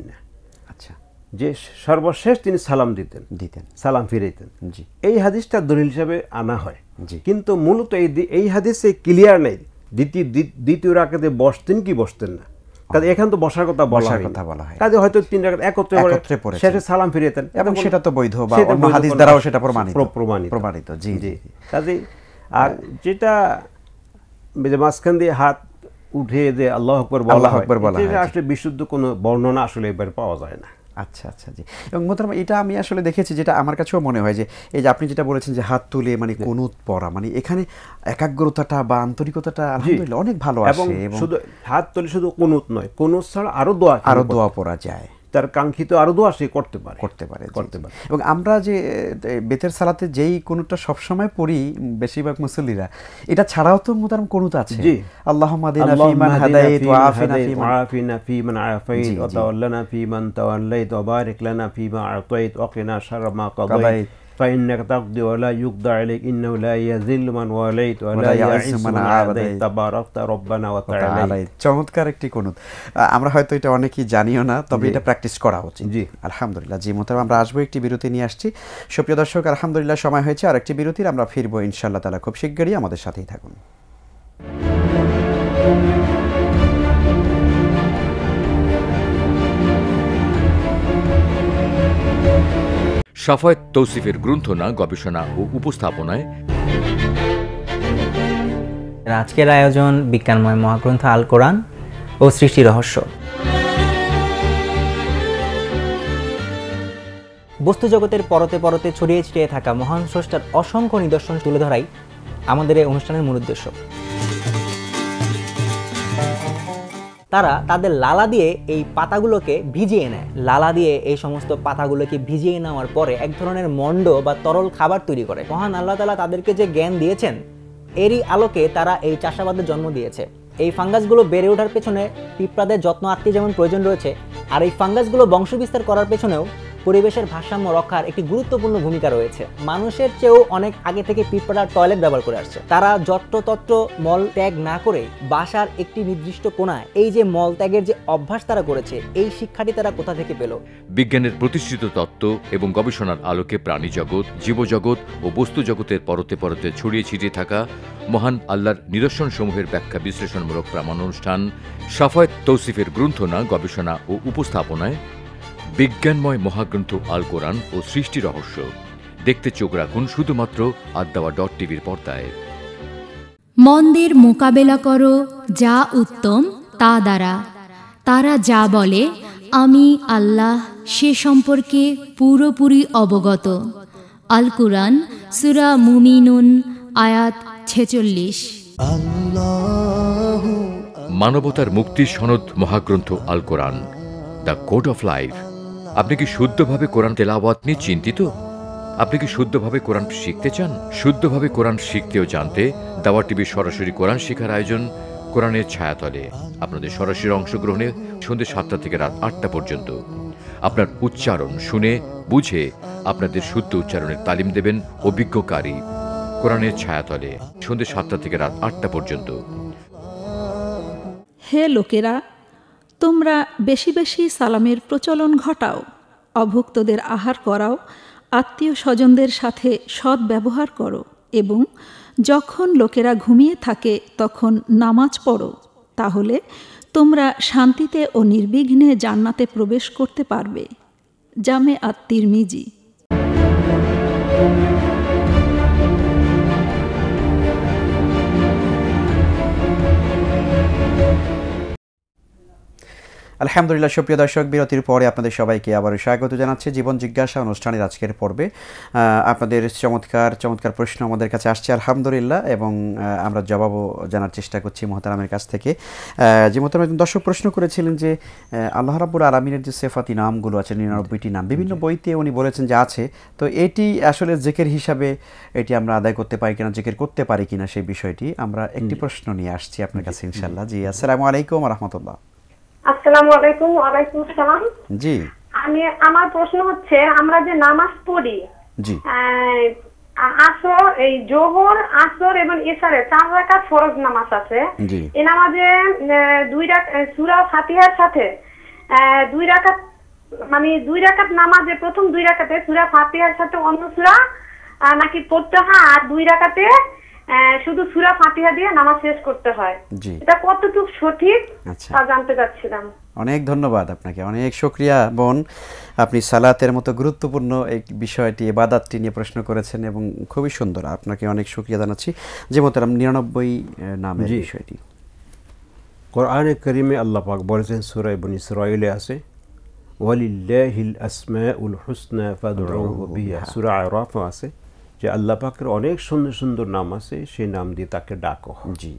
আচ্ছা যে সর্বশেষ তিনি সালাম দিতেন দিতেন সালাম ফিরাইতেন জি এই হাদিসটা দলিল হিসাবে আনা হয় জি কিন্তু মূলত এই এই হাদিসে ক্লিয়ার নাই দ্বিতীয় দ্বিতীয় রাকাতে বসতেন কি বসতেন না কাজে এখানে তো বসার কথা বসার কথা বলা হয় কাজে হয়তো তিন একত্রে একত্রে পড়ে শেষে সালাম ফিরিয়েতেন এবং সেটা তো বৈধ বা অন্য হাদিস দ্বারাও সেটা প্রমাণিত প্রমাণিত প্রমাণিত জি জি কাজে আর যেটা যে মাঝখান দিয়ে হাত উঠে যে আল্লাহ আকবর বলা হয় আসলে বিশুদ্ধ কোনো বর্ণনা আসলে এবার পাওয়া যায় না আচ্ছা আচ্ছা জি এবং মোতারাম এটা আমি আসলে দেখেছি যেটা আমার কাছেও মনে হয় যে এই যে আপনি যেটা বলেছেন যে হাত তুলে মানে কোনুত পড়া মানে এখানে একাগ্রতাটা বা আন্তরিকতাটা আলহামদুলিল্লাহ অনেক ভালো আছে এবং শুধু হাত তুলে শুধু কোনুত নয় কোনুত ছাড়া আরো দোয়া আরো দোয়া পড়া যায় তার কাঙ্ক্ষিত আরো দোয়া সে করতে পারে করতে পারে করতে পারে এবং আমরা যে বেতের সালাতে যেই কোনোটা সবসময় পড়ি বেশিরভাগ মুসল্লিরা এটা ছাড়াও তো মোতারাম কোনোটা আছে আল্লাহ মাদিনা ফি فإنك تقضي ولا يقضى عليك إنه لا يذل من واليت ولا يعز من عاديت تباركت ربنا وتعاليت চমৎকার একটি কুনুত আমরা হয়তো এটা অনেকেই জানিও না তবে এটা প্র্যাকটিস করা উচিত জি আলহামদুলিল্লাহ জি মোতাবেক আমরা আসবো একটি বিরতি নিয়ে আসছি সুপ্রিয় দর্শক আলহামদুলিল্লাহ সময় হয়েছে আর একটি বিরতির আমরা ফিরবো ইনশাআল্লাহ তাআলা খুব শিগগিরই আমাদের সাথেই থাকুন সাফায়ত তৌসিফের গ্রন্থনা গবেষণা ও উপস্থাপনায় আজকের আয়োজন বিজ্ঞানময় মহাগ্রন্থ আল কোরআন ও সৃষ্টি রহস্য বস্তু জগতের পরতে পরতে ছড়িয়ে ছিটিয়ে থাকা মহান স্রষ্টার অসংখ্য নিদর্শন তুলে ধরাই আমাদের এই অনুষ্ঠানের মূল উদ্দেশ্য তারা তাদের লালা দিয়ে এই পাতাগুলোকে ভিজিয়ে নেয় লালা দিয়ে এই সমস্ত পাতাগুলোকে ভিজিয়ে নেওয়ার পরে এক ধরনের মণ্ড বা তরল খাবার তৈরি করে মহান আল্লাহ তালা তাদেরকে যে জ্ঞান দিয়েছেন এরই আলোকে তারা এই চাষাবাদের জন্ম দিয়েছে এই ফাঙ্গাসগুলো বেড়ে ওঠার পেছনে পিঁপড়াদের যত্ন আত্মীয় যেমন প্রয়োজন রয়েছে আর এই ফাঙ্গাসগুলো বংশবিস্তার করার পেছনেও পরিবেশের ভারসাম্য রক্ষার একটি গুরুত্বপূর্ণ ভূমিকা রয়েছে মানুষের চেয়েও অনেক আগে থেকে পিঁপড়ারা টয়লেট ব্যবহার করে আসছে তারা যত্রতত্র মল ত্যাগ না করে বাসার একটি নির্দিষ্ট কোনায় এই যে মল ত্যাগের যে অভ্যাস তারা করেছে এই শিক্ষাটি তারা কোথা থেকে পেল বিজ্ঞানের প্রতিষ্ঠিত তত্ত্ব এবং গবেষণার আলোকে প্রাণী জগৎ জীবজগৎ ও বস্তু জগতের পরতে পরতে ছড়িয়ে ছিটিয়ে থাকা মহান আল্লাহর নিদর্শন সমূহের ব্যাখ্যা বিশ্লেষণমূলক প্রামাণ্য অনুষ্ঠান সাফায়ত তৌসিফের গ্রন্থনা গবেষণা ও উপস্থাপনায় বিজ্ঞানময় মহাগ্রন্থ আল কোরআন ও সৃষ্টি রহস্য দেখতে চোখ রাখুন শুধুমাত্র আড্ডাওয়া ডট টিভির পর্দায় মন্দের মোকাবেলা করো যা উত্তম তা দ্বারা তারা যা বলে আমি আল্লাহ সে সম্পর্কে পুরোপুরি অবগত আল কুরআন সুরা মুমিনুন আয়াত ছেচল্লিশ মানবতার মুক্তি সনদ মহাগ্রন্থ Al Quran the code of life আপনি কি শুদ্ধভাবে কোরআন তেলাওয়াত নিয়ে চিন্তিত আপনি কি শুদ্ধভাবে কোরআন শিখতে চান শুদ্ধভাবে কোরআন শিখতে ও জানতে দাওয়া টিভি সরাসরি কোরআন শিখার আয়োজন কোরআনের ছায়াতলে আপনাদের সরাসরি অংশগ্রহণে সন্ধ্যে সাতটা থেকে রাত আটটা পর্যন্ত আপনার উচ্চারণ শুনে বুঝে আপনাদের শুদ্ধ উচ্চারণের তালিম দেবেন অভিজ্ঞকারী কোরআনের ছায়াতলে সন্ধ্যে সাতটা থেকে রাত আটটা পর্যন্ত হে লোকেরা তোমরা বেশি বেশি সালামের প্রচলন ঘটাও অভুক্তদের আহার করাও আত্মীয় স্বজনদের সাথে সৎ ব্যবহার করো এবং যখন লোকেরা ঘুমিয়ে থাকে তখন নামাজ পড়ো তাহলে তোমরা শান্তিতে ও নির্বিঘ্নে জান্নাতে প্রবেশ করতে পারবে জামে আত্মির মিজি আলহামদুলিল্লাহ সুপ্রিয় দর্শক বিরতির পরে আপনাদের সবাইকে আবার স্বাগত জানাচ্ছি জীবন জিজ্ঞাসা অনুষ্ঠানের আজকের পর্বে আপনাদের চমৎকার চমৎকার প্রশ্ন আমাদের কাছে আসছে আলহামদুলিল্লাহ এবং আমরা জবাবও জানার চেষ্টা করছি মহতারামের কাছ থেকে যে মহতারাম একজন দর্শক প্রশ্ন করেছিলেন যে আল্লাহ রাবুল আলমিনের যে সেফাতি নামগুলো আছে নিরানব্বইটি নাম বিভিন্ন বইতে উনি বলেছেন যে আছে তো এটি আসলে জেকের হিসাবে এটি আমরা আদায় করতে পারি কিনা জেকের করতে পারি কিনা সেই বিষয়টি আমরা একটি প্রশ্ন নিয়ে আসছি আপনার কাছে ইনশাল্লাহ জি আসসালামু আলাইকুম রহমতুল্লাহ আসসালামু আলাইকুম ওয়ালাইকুম আসসালাম জি আমি আমার প্রশ্ন হচ্ছে আমরা যে নামাজ পড়ি জি আসর এই জোহর আসর এবং এসারে চার রাকাত ফরজ নামাজ আছে এ নামাজে দুই রাত সূরা ফাতিহার সাথে দুই রাকাত মানে দুই রাকাত নামাজে প্রথম দুই রাকাতে সূরা ফাতিহার সাথে অন্য সূরা নাকি পড়তে হয় আর দুই রাকাতে শুধু সুরা ফাতিহা দিয়ে নামাজ শেষ করতে হয় এটা কতটুকু সঠিক আচ্ছা। তা জানতে চাচ্ছিলাম অনেক ধন্যবাদ আপনাকে অনেক সক্রিয়া বোন আপনি সালাতের মতো গুরুত্বপূর্ণ এই বিষয়টি এবাদাতটি নিয়ে প্রশ্ন করেছেন এবং খুবই সুন্দর আপনাকে অনেক সক্রিয়া জানাচ্ছি যে মতলাম নিরানব্বই নামের বিষয়টি কোরআনে করিমে আল্লাহ পাক বলেছেন সুরাই বন ইসরায়েলে আছে ওয়ালিল্লাহিল আসমা উল হুসনা ফাদুরু বিহা সূরা আরাফ আছে যে আল্লাহ পাকের অনেক সুন্দর সুন্দর নাম আছে সেই নাম দিয়ে তাকে ডাকো জি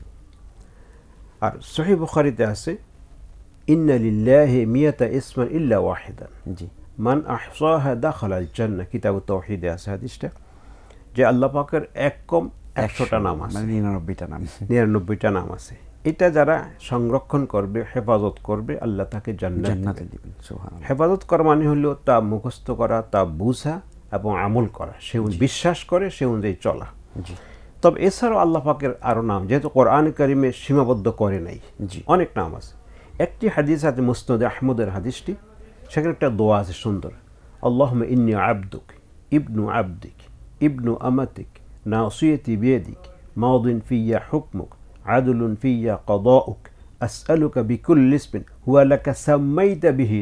আর সোহেব বুখারিতে আছে ইন্নালিল্লাহে মিয়াতা ইসমান ইল্লা ওয়াহিদান জি মান আহসাহা দাখালাল জান্না কিতাব তৌহিদে আছে হাদিসটা যে আল্লাহ পাকের এক কম একশোটা নাম আছে মানে নিরানব্বইটা নাম নিরানব্বইটা নাম আছে এটা যারা সংরক্ষণ করবে হেফাজত করবে আল্লাহ তাকে জান্নাতে হেফাজত করা মানে হলো তা মুখস্থ করা তা বুঝা এবং আমল করা সে বিশ্বাস করে সে অনুযায়ী চলা তবে এছাড়াও আল্লাহ পাকের আরও নাম যেহেতু কোরআন করিমে সীমাবদ্ধ করে নাই জি অনেক নাম আছে একটি হাদিস আছে মুস্তদ আহমদের হাদিসটি সেখানে একটা দোয়া আছে সুন্দর আল্লাহ ইন্নি আব্দুক ইবনু আব্দিক ইবনু আমাতিক সুয়েতি বেদিক মাউদিন ফিয়া হুকমুক আদুলুন ফিয়া কদ أسألك بكل اسم هو لك سميت به বিহি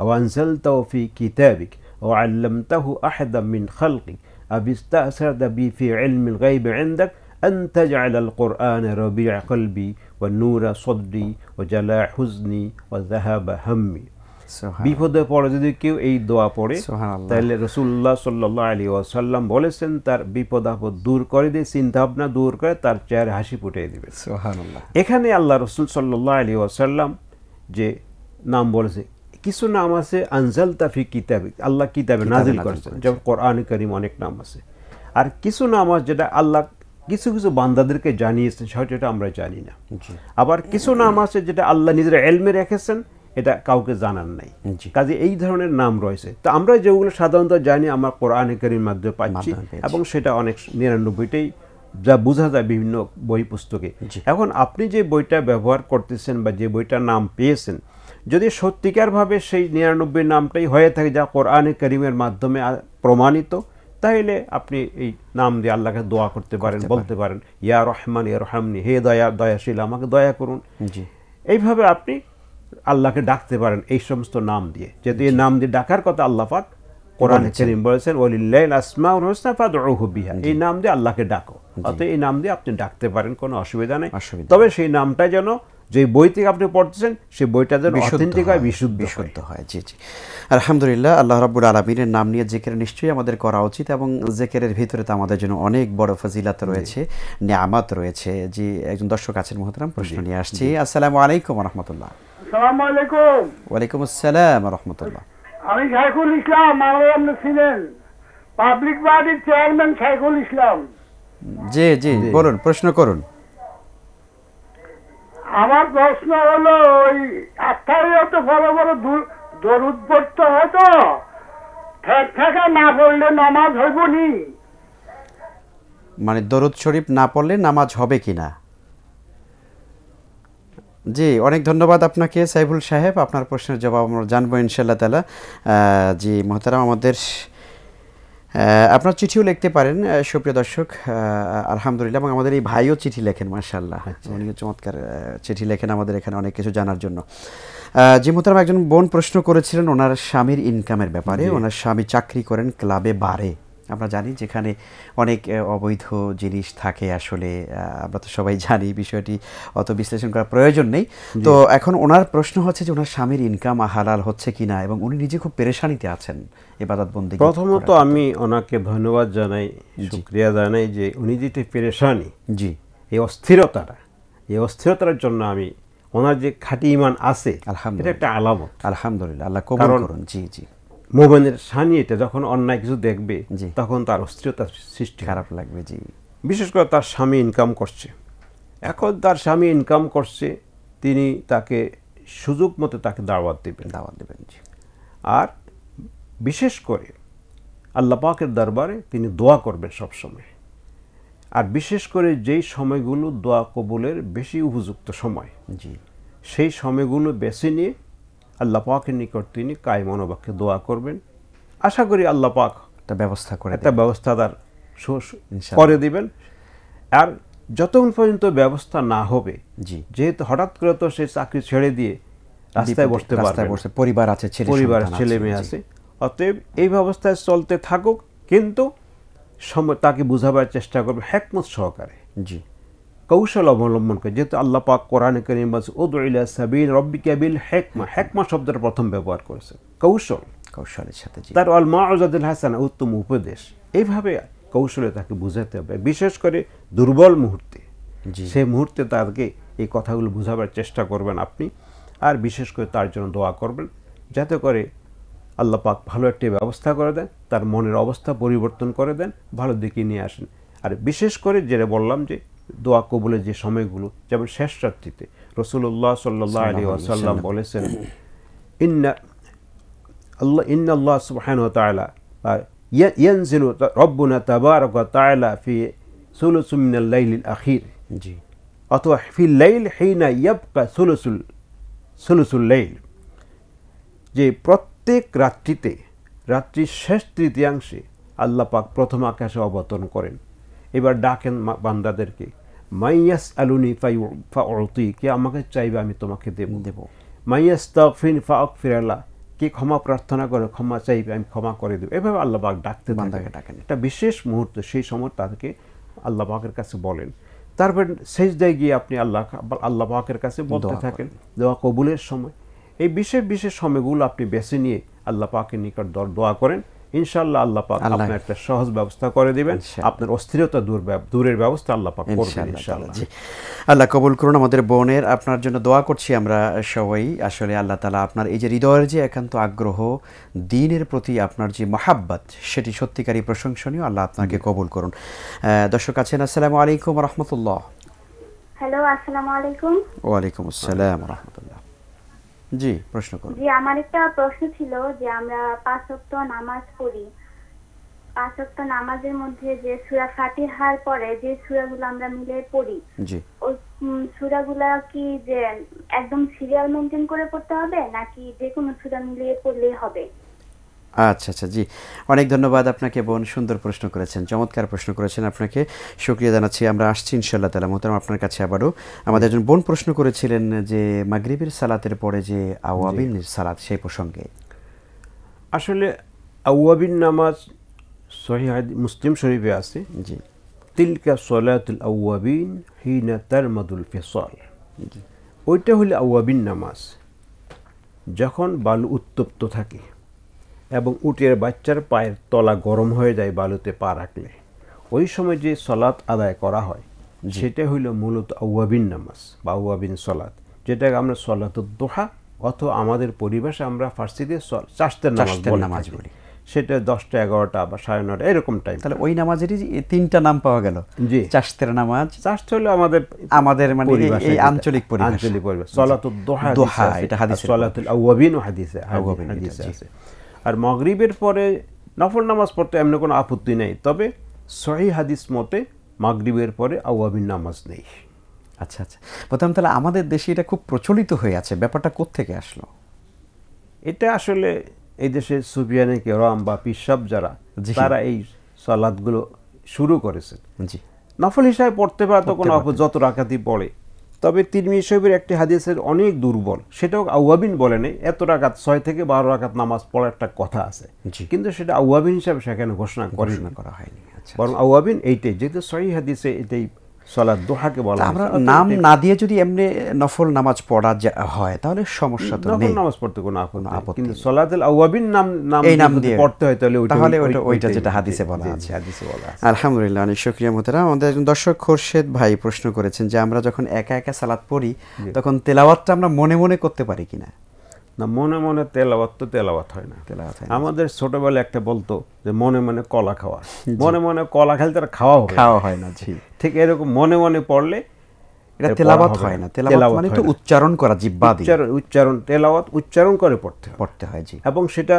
أو أنزلته في কিতাবিক وعلمته أحدا من خلقك أبستأثرت بي في علم الغيب عندك أن تجعل القرآن ربيع قلبي والنور صدري وجلاء حزني وذهب همي বিপদে যদি কেউ এই দোয়া পড়ে তাহলে রসুল্লাহ সাল্লাহ আলী ওয়াসাল্লাম বলেছেন তার বিপদ আপদ দূর করে দিয়ে চিন্তা ভাবনা দূর করে তার চেয়ারে হাসি ফুটিয়ে দেবে এখানে আল্লাহ রসুল সাল্লাহ আলী ওয়াসাল্লাম যে নাম বলেছে কিছু নাম আছে আনজাল তাফি কিতাব আল্লাহ কিতাবে নাজিল করছেন যেমন কোরআন করিম অনেক নাম আছে আর কিছু নাম আছে যেটা আল্লাহ কিছু কিছু বান্দাদেরকে জানিয়েছেন সেটা আমরা জানি না আবার কিছু নাম আছে যেটা আল্লাহ নিজের এলমে রেখেছেন এটা কাউকে জানার নাই কাজে এই ধরনের নাম রয়েছে তো আমরা যেগুলো সাধারণত জানি আমরা কোরআন করিম মাধ্যমে পাচ্ছি এবং সেটা অনেক নিরানব্বইটাই যা বোঝা যায় বিভিন্ন বই পুস্তকে এখন আপনি যে বইটা ব্যবহার করতেছেন বা যে বইটার নাম পেয়েছেন যদি সত্যিকারভাবে সেই নিরানব্বই নামটাই হয়ে থাকে যা কোরআনে করিমের মাধ্যমে প্রমাণিত তাহলে আপনি এই নাম দিয়ে আল্লাহকে দোয়া করতে পারেন বলতে পারেন ইয়া রহমান ইয়া রহমানি হে দয়া দয়াশীল আমাকে দয়া করুন জি এইভাবে আপনি আল্লাহকে ডাকতে পারেন এই সমস্ত নাম দিয়ে যেহেতু এই নাম দিয়ে ডাকার কথা আল্লাহাক পাক করিম বলেছেন ওলিল্লাইল আসমাউল হোসনা ফাদ এই নাম দিয়ে আল্লাহকে ডাকো অতএব এই নাম দিয়ে আপনি ডাকতে পারেন কোনো অসুবিধা নেই তবে সেই নামটা যেন যে বই থেকে আপনি পড়তেছেন সেই বইটা যেন অথেন্টিক হয় বিশুদ্ধ বিশুদ্ধ হয় জি জি আলহামদুলিল্লাহ আল্লাহ রাব্বুল আলমিনের নাম নিয়ে জেকের নিশ্চয়ই আমাদের করা উচিত এবং জেকেরের ভিতরে তো আমাদের জন্য অনেক বড় ফজিলাত রয়েছে নিয়ামত রয়েছে জি একজন দর্শক আছেন মহতরাম প্রশ্ন নিয়ে আসছি আসসালামু আলাইকুম রহমতুল্লাহ আসসালামু আলাইকুম ওয়ালাইকুম আসসালাম রহমতুল্লাহ আমি শাইখুল ইসলাম মাওলানা আপনি পাবলিক পার্টির চেয়ারম্যান শাইখুল ইসলাম জি জি বলুন প্রশ্ন করুন আমার প্রশ্ন হলো ওই আত্মারে অত বড় বড় দরুদ পড়তে হতো তো না পড়লে নামাজ হইব নি মানে দরুদ শরীফ না পড়লে নামাজ হবে কিনা জি অনেক ধন্যবাদ আপনাকে সাইফুল সাহেব আপনার প্রশ্নের জবাব আমরা জানবো ইনশাল্লাহ তালা জি মোহতারাম আমাদের আপনার চিঠিও লিখতে পারেন সুপ্রিয় দর্শক আলহামদুলিল্লাহ এবং আমাদের এই ভাইও চিঠি লেখেন মার্শাল্লাহ আচ্ছা। উনি চমৎকার চিঠি লেখেন আমাদের এখানে অনেক কিছু জানার জন্য জি মোতারাম একজন বোন প্রশ্ন করেছিলেন ওনার স্বামীর ইনকামের ব্যাপারে ওনার স্বামী চাকরি করেন ক্লাবে বারে আমরা জানি যেখানে অনেক অবৈধ জিনিস থাকে আসলে আমরা তো সবাই জানি বিষয়টি অত বিশ্লেষণ করার প্রয়োজন নেই তো এখন ওনার প্রশ্ন হচ্ছে যে ওনার স্বামীর ইনকাম হালাল হচ্ছে কি না এবং উনি নিজে খুব পেরেশানিতে আছেন এবাদত বন্দি প্রথমত আমি ওনাকে ধন্যবাদ জানাই শুক্রিয়া জানাই যে উনি যেটি পেরেশানি জি এই অস্থিরতাটা এই অস্থিরতার জন্য আমি ওনার যে খাটি ইমান আছে আলহামদুলিল্লাহ একটা আলামত আলহামদুলিল্লাহ আল্লাহ কবুল করুন জি জি মোমেনের সানিয়েতে যখন অন্যায় কিছু দেখবে তখন তার অস্থিরতা সৃষ্টি খারাপ লাগবে জি বিশেষ করে তার স্বামী ইনকাম করছে এখন তার স্বামী ইনকাম করছে তিনি তাকে সুযোগ মতো তাকে দাওয়াত দেবেন দাওয়াত দেবেন জি আর বিশেষ করে আল্লাপাকের দরবারে তিনি দোয়া করবেন সবসময় আর বিশেষ করে যেই সময়গুলো দোয়া কবুলের বেশি উপযুক্ত সময় জি সেই সময়গুলো বেছে নিয়ে আল্লাহ পাকের নিকট তিনি কায় মনোবাক্যে দোয়া করবেন আশা করি আল্লাহ পাক একটা ব্যবস্থা করে একটা ব্যবস্থা তার করে দিবেন আর যতক্ষণ পর্যন্ত ব্যবস্থা না হবে জি যেহেতু হঠাৎ করে তো সে চাকরি ছেড়ে দিয়ে রাস্তায় বসতে রাস্তায় পরিবার আছে ছেলে পরিবার ছেলে মেয়ে আছে অতএব এই ব্যবস্থায় চলতে থাকুক কিন্তু তাকে বুঝাবার চেষ্টা করবে হ্যাকমত সহকারে জি কৌশল অবলম্বন করে যেহেতু আল্লাহ পাক কোরআনে করিম বাস উদ্লা সাবিল রব্বি বিল হেকমা হেকমা শব্দটা প্রথম ব্যবহার করেছে কৌশল কৌশলের সাথে তার মা আজাদুল হাসান উত্তম উপদেশ এইভাবে কৌশলে তাকে বুঝাতে হবে বিশেষ করে দুর্বল মুহূর্তে সে মুহূর্তে তাকে এই কথাগুলো বোঝাবার চেষ্টা করবেন আপনি আর বিশেষ করে তার জন্য দোয়া করবেন যাতে করে আল্লাহ পাক ভালো একটি ব্যবস্থা করে দেন তার মনের অবস্থা পরিবর্তন করে দেন ভালো দিকে নিয়ে আসেন আর বিশেষ করে যেটা বললাম যে দোয়া কবুলের যে সময়গুলো যেমন শেষ রাত্রিতে রসুল্লাহ সাল্লাহ আলী আসাল্লাম বলেছেন ইন্না আল্লাহ রব্বুনা তাবারক ফি আখির জি অথবা ফি লাইল হেইনা ইয়াবকা সুলসুল সুলসুল লাইল যে প্রত্যেক রাত্রিতে রাত্রির শেষ তৃতীয়াংশে আল্লাপাক প্রথম আকাশে অবতরণ করেন এবার ডাকেন বান্দাদেরকে মাইয়াস আলুনি কে আমাকে চাইবে আমি তোমাকে দেব দেব মাইয়াস তকফিন ফাউক ফিরালা কে ক্ষমা প্রার্থনা করে ক্ষমা চাইবে আমি ক্ষমা করে দেবো এভাবে আল্লাহবাক ডাকতে বান্দাকে ডাকেন এটা বিশেষ মুহূর্ত সেই সময় তাদেরকে আল্লাহবাকের কাছে বলেন তারপর সেজদায় গিয়ে আপনি আল্লাহ আল্লাহবাকের কাছে বলতে থাকেন দোয়া কবুলের সময় এই বিশেষ বিশেষ সময়গুলো আপনি বেছে নিয়ে আল্লাহ পাকের নিকট দোয়া করেন ইনশাল্লাহ আল্লাহ পাক আপনার একটা সহজ ব্যবস্থা করে দিবেন আপনার অস্থিরতা দূর দূরের ব্যবস্থা আল্লাহ পাক করবেন ইনশাআল্লাহ আল্লাহ কবুল করুন আমাদের বোনের আপনার জন্য দোয়া করছি আমরা সবাই আসলে আল্লাহ তালা আপনার এই যে হৃদয়ের যে একান্ত আগ্রহ দিনের প্রতি আপনার যে মাহাব্বাত সেটি সত্যিকারই প্রশংসনীয় আল্লাহ আপনাকে কবুল করুন দর্শক আছেন আসসালামু আলাইকুম রহমতুল্লাহ হ্যালো আসসালামু আলাইকুম ওয়ালাইকুম আসসালাম রহমতুল্লাহ জি প্রশ্ন করুন জি আমার একটা প্রশ্ন ছিল যে আমরা পাঁচ ওয়াক্ত নামাজ পড়ি পাঁচ ওয়াক্ত নামাজের মধ্যে যে সূরা ফাতিহার পরে যে সূরাগুলো আমরা মিলে পড়ি জি ওই সূরাগুলো কি যে একদম সিরিয়াল মেনটেন করে পড়তে হবে নাকি যে কোনো সূরা মিলিয়ে পড়লেই হবে আচ্ছা আচ্ছা জি অনেক ধন্যবাদ আপনাকে বোন সুন্দর প্রশ্ন করেছেন চমৎকার প্রশ্ন করেছেন আপনাকে সুক্রিয়া জানাচ্ছি আমরা আসছি ইনশাল্লাহ তালা মোহতারাম আপনার কাছে আবারও আমাদের একজন বোন প্রশ্ন করেছিলেন যে মাগরিবের সালাতের পরে যে আওয়াবিন সালাত সেই প্রসঙ্গে আসলে আউয়াবিন নামাজ সহিদ মুসলিম শরীফে আছে জি তিলকা সলাতুল আওয়াবিন হিনা তার মাদুল ফেসল ওইটা হলো আউয়াবিন নামাজ যখন বালু উত্তপ্ত থাকে এবং উটের বাচ্চার পায়ের তলা গরম হয়ে যায় বালুতে পা রাখলে ওই সময় যে সলাৎ আদায় করা হয় সেটা হইল মূলত আউয়াবিন নামাজ বা আউয়াবিন সলাৎ যেটাকে আমরা সলাতুর দোহা অথবা আমাদের পরিবেশে আমরা ফার্সিতে চাষতে নামাজ বলি সেটা দশটা এগারোটা বা সাড়ে নটা এরকম টাইম তাহলে ওই নামাজেরই তিনটা নাম পাওয়া গেল জি চাষতের নামাজ চাষতে হলো আমাদের আমাদের মানে এই আঞ্চলিক পরিবেশ আঞ্চলিক পরিবেশ সলাতুল দোহা দোহা এটা হাদিস সলাতুল আউয়াবিন হাদিসে আউয়াবিন হাদিসে আছে আর মগরীবের পরে নফল নামাজ পড়তে এমন কোনো আপত্তি নেই তবে সহি হাদিস মতে মাগরিবের পরে আওয়াবিন নামাজ নেই আচ্ছা আচ্ছা প্রথম তাহলে আমাদের দেশে এটা খুব প্রচলিত হয়ে আছে ব্যাপারটা কোথেকে আসলো এটা আসলে এই দেশে সুফিয়ানে কেরাম বা পিসব যারা তারা এই সালাদগুলো শুরু করেছে জি নফল হিসাবে পড়তে পারে তো কোনো যত রাখাতি পড়ে তবে তিরমিজ সাহেবের একটি হাদিসের অনেক দুর্বল সেটাও আউয়াবিন বলে নেই এত রাকাত ছয় থেকে বারো রাকাত নামাজ পড়ার একটা কথা আছে কিন্তু সেটা আউয়াবিন হিসাবে সেখানে ঘোষণা করে না করা হয়নি আচ্ছা, বরং আচ্ছা। আউয়াবিন এইটাই যেহেতু সহি হাদিসে এটাই দোহাকে বলা আমরা নাম না দিয়ে যদি এমনি নফল নামাজ পড়া হয় তাহলে সমস্যা তো নেই নামাজ পড়তে কোনো আপত্তি কিন্তু সলাতুল আওয়াবিন নাম নাম এই নাম দিয়ে পড়তে হয় তাহলে ওইটা তাহলে ওইটা ওইটা যেটা হাদিসে বলা আছে হাদিসে বলা আছে আলহামদুলিল্লাহ অনেক শুকরিয়া আমাদের একজন দর্শক খোরশেদ ভাই প্রশ্ন করেছেন যে আমরা যখন একা একা সালাত পড়ি তখন তেলাওয়াতটা আমরা মনে মনে করতে পারি কিনা না মনে মনে তেলাওয়াত তো তেলাওয়াত হয় না তেলাওয়াত আমাদের ছোটবেলায় একটা বলতো যে মনে মনে কলা খাওয়া মনে মনে কলা খেলে তার খাওয়া খাওয়া হয় না ঠিক এরকম মনে মনে পড়লে এটা তেলাওয়াত হয় না তেলাওয়াত মানে তো উচ্চারণ করা জিব্বা দিয়ে উচ্চারণ তেলাওয়াত উচ্চারণ করে পড়তে পড়তে হয় জি এবং সেটা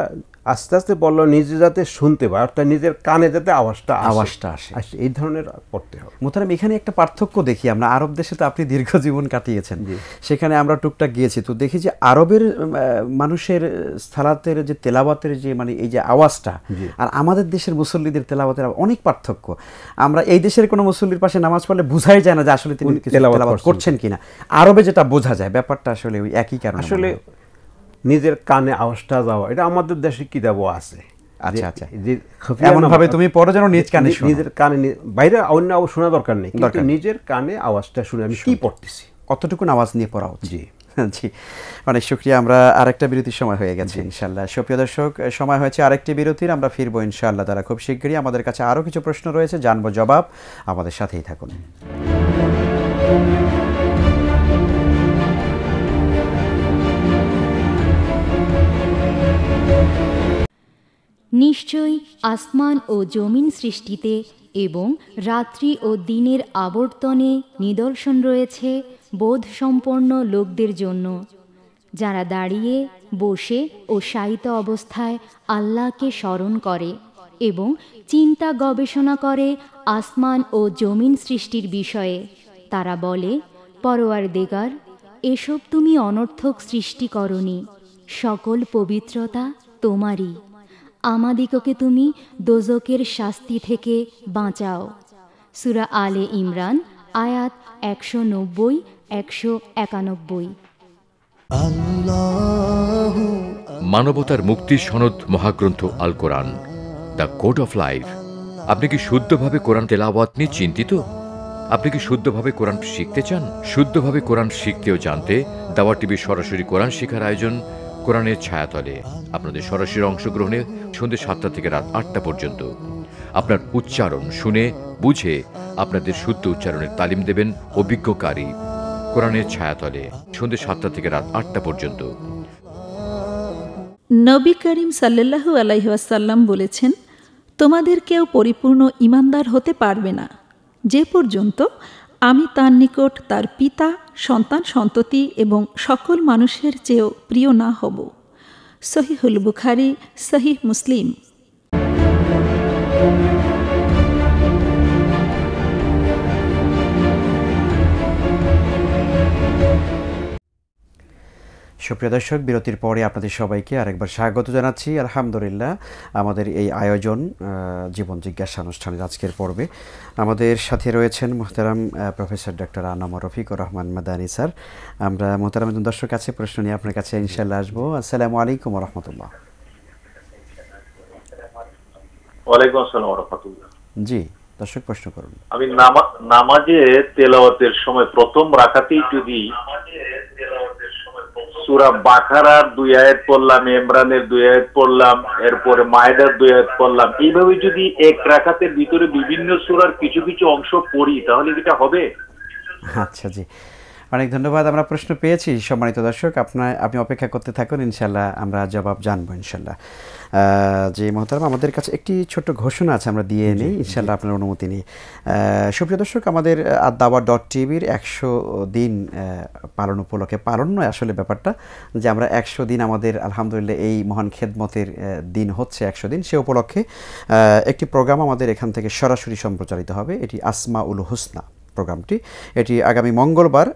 আস্তে আস্তে বললো নিজে যাতে শুনতে পায় অর্থাৎ নিজের কানে যাতে আওয়াজটা আওয়াজটা আসে এই ধরনের পড়তে হবে মোতারাম এখানে একটা পার্থক্য দেখি আমরা আরব দেশে তো আপনি দীর্ঘ জীবন কাটিয়েছেন সেখানে আমরা টুকটাক গিয়েছি তো দেখি যে আরবের মানুষের স্থালাতের যে তেলাবাতের যে মানে এই যে আওয়াজটা আর আমাদের দেশের মুসল্লিদের তেলাবাতের অনেক পার্থক্য আমরা এই দেশের কোনো মুসল্লির পাশে নামাজ পড়লে বুঝাই যায় না যে আসলে তিনি তেলাওয়াত চাষাবাদ করছেন কিনা আরবে যেটা বোঝা যায় ব্যাপারটা আসলে ওই একই কারণ আসলে নিজের কানে আওয়াজটা যাওয়া এটা আমাদের দেশে কিতাবও আছে আচ্ছা, আচ্ছা। এমন ভাবে তুমি যেন কানে নিজের কানে বাইরে অন্য দরকার নেই নিজের কানে আওয়াজটা শুনে আমি কি পড়তেছি কতটুকুন আওয়াজ নিয়ে পড়া উচিত শুক্রিয়া আমরা আরেকটা সময় হয়ে গেছে ইনশাল্লাহ সময় হয়েছে আরেকটি আমরা ফিরবো ইনশাল্লাহ তারা খুব শীঘ্রই আমাদের কাছে আরো কিছু প্রশ্ন রয়েছে জানবো জবাব আমাদের সাথেই থাকুন নিশ্চয়ই আসমান ও জমিন সৃষ্টিতে এবং রাত্রি ও দিনের আবর্তনে নিদর্শন রয়েছে বোধসম্পন্ন লোকদের জন্য যারা দাঁড়িয়ে বসে ও সাহিত অবস্থায় আল্লাহকে স্মরণ করে এবং চিন্তা গবেষণা করে আসমান ও জমিন সৃষ্টির বিষয়ে তারা বলে পরোয়ার দেগার এসব তুমি অনর্থক সৃষ্টি করনি সকল পবিত্রতা তোমারই আমাদিগকে তুমি দোজকের শাস্তি থেকে বাঁচাও সুরা আলে ইমরান আয়াত একশো নব্বই একশো একানব্বই মানবতার মুক্তি সনদ মহাগ্রন্থ Al Quran the code of life আপনি কি শুদ্ধভাবে কোরআন তেলাওয়াত নিয়ে চিন্তিত আপনি কি শুদ্ধভাবে কোরআন শিখতে চান শুদ্ধভাবে কোরআন শিখতে ও জানতে দাওয়া টিভি সরাসরি কোরআন শিখার আয়োজন কোরআনের ছায়াতলে আপনাদের সরাসরি অংশগ্রহণে সন্ধ্যে সাতটা থেকে রাত আটটা পর্যন্ত আপনার উচ্চারণ শুনে বুঝে আপনাদের শুদ্ধ উচ্চারণের তালিম দেবেন অভিজ্ঞকারী কোরআনের ছায়াতলে সন্ধ্যে সাতটা থেকে রাত আটটা পর্যন্ত নবী করিম সাল্লাহ আলাইহাসাল্লাম বলেছেন তোমাদের কেউ পরিপূর্ণ ইমানদার হতে পারবে না যে পর্যন্ত আমি তার নিকট তার পিতা সন্তান সন্ততি এবং সকল মানুষের চেয়েও প্রিয় না হব সহিহুল বুখারি সহি মুসলিম সুপ্রিয় দর্শক বিরতির পরে আপনাদের সবাইকে আরেকবার স্বাগত জানাচ্ছি আলহামদুলিল্লাহ আমাদের এই আয়োজন জীবন জিজ্ঞাসা অনুষ্ঠানের আজকের পর্বে আমাদের সাথে রয়েছেন মোহতারাম professor doctor ANM Rafiqur Rahman Madani sir আমরা মোহতারাম একজন দর্শক আছে প্রশ্ন নিয়ে আপনার কাছে ইনশাল্লাহ আসবো আসসালামু আলাইকুম রহমতুল্লাহ ওয়ালাইকুম রহমতুল্লাহ জি দর্শক প্রশ্ন করুন আমি নামাজে তেলাওয়াতের সময় প্রথম রাখাতেই যদি সুরা বাখারার দুই আয়াত পড়লাম ইমরানের দুই আয়াত পড়লাম এরপরে মায়েদার দুই আয়াত পড়লাম এইভাবে যদি এক রাখাতের ভিতরে বিভিন্ন সুরার কিছু কিছু অংশ পড়ি তাহলে যেটা হবে আচ্ছা জি অনেক ধন্যবাদ আমরা প্রশ্ন পেয়েছি সম্মানিত দর্শক আপনার আপনি অপেক্ষা করতে থাকুন ইনশাল্লাহ আমরা জবাব জানবো ইনশাল্লাহ যে মহতারাম আমাদের কাছে একটি ছোট্ট ঘোষণা আছে আমরা দিয়ে নিই ইনশাল্লাহ আপনার অনুমতি নিই সুপ্রিয় দর্শক আমাদের দাবা ডট টিভির একশো দিন পালন উপলক্ষে পালন নয় আসলে ব্যাপারটা যে আমরা একশো দিন আমাদের আলহামদুলিল্লাহ এই মহান খেদমতের দিন হচ্ছে একশো দিন সে উপলক্ষে একটি প্রোগ্রাম আমাদের এখান থেকে সরাসরি সম্প্রচারিত হবে এটি আসমা উল হুসনা প্রোগ্রামটি এটি আগামী মঙ্গলবার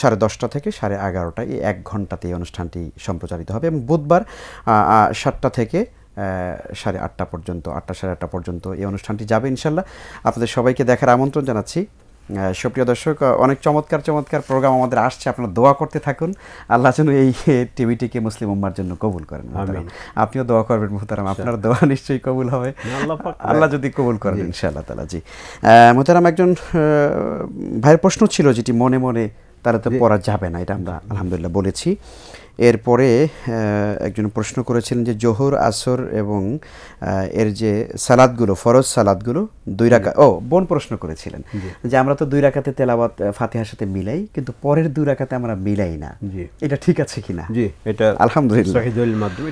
সাড়ে দশটা থেকে সাড়ে এগারোটা এই এক ঘন্টাতে এই অনুষ্ঠানটি সম্প্রচারিত হবে এবং বুধবার সাতটা থেকে সাড়ে আটটা পর্যন্ত আটটা সাড়ে আটটা পর্যন্ত এই অনুষ্ঠানটি যাবে ইনশাল্লাহ আপনাদের সবাইকে দেখার আমন্ত্রণ জানাচ্ছি সুপ্রিয় দর্শক অনেক চমৎকার চমৎকার প্রোগ্রাম আমাদের আসছে আপনারা দোয়া করতে থাকুন আল্লাহ যেন এই টিভিটিকে মুসলিম উম্মার জন্য কবুল করেন আপনিও দোয়া করবেন মোহতারাম আপনার দোয়া নিশ্চয়ই কবুল হবে আল্লাহ যদি কবুল করেন ইনশাআল্লাহ তালা জি মোহতারাম একজন ভাইয়ের প্রশ্ন ছিল যেটি মনে মনে তারা তো পড়া যাবে না এটা আমরা আলহামদুলিল্লাহ বলেছি এরপরে একজন প্রশ্ন করেছিলেন যে জোহর আসর এবং এর যে সালাদগুলো ফরজ সালাদগুলো দুই রাখা ও বোন প্রশ্ন করেছিলেন যে আমরা তো দুই রাখাতে তেলাবাত ফাতিহার সাথে মিলাই কিন্তু পরের দুই রাখাতে আমরা মিলাই না এটা ঠিক আছে কিনা জি এটা আলহামদুলিল্লাহ মাধ্যমে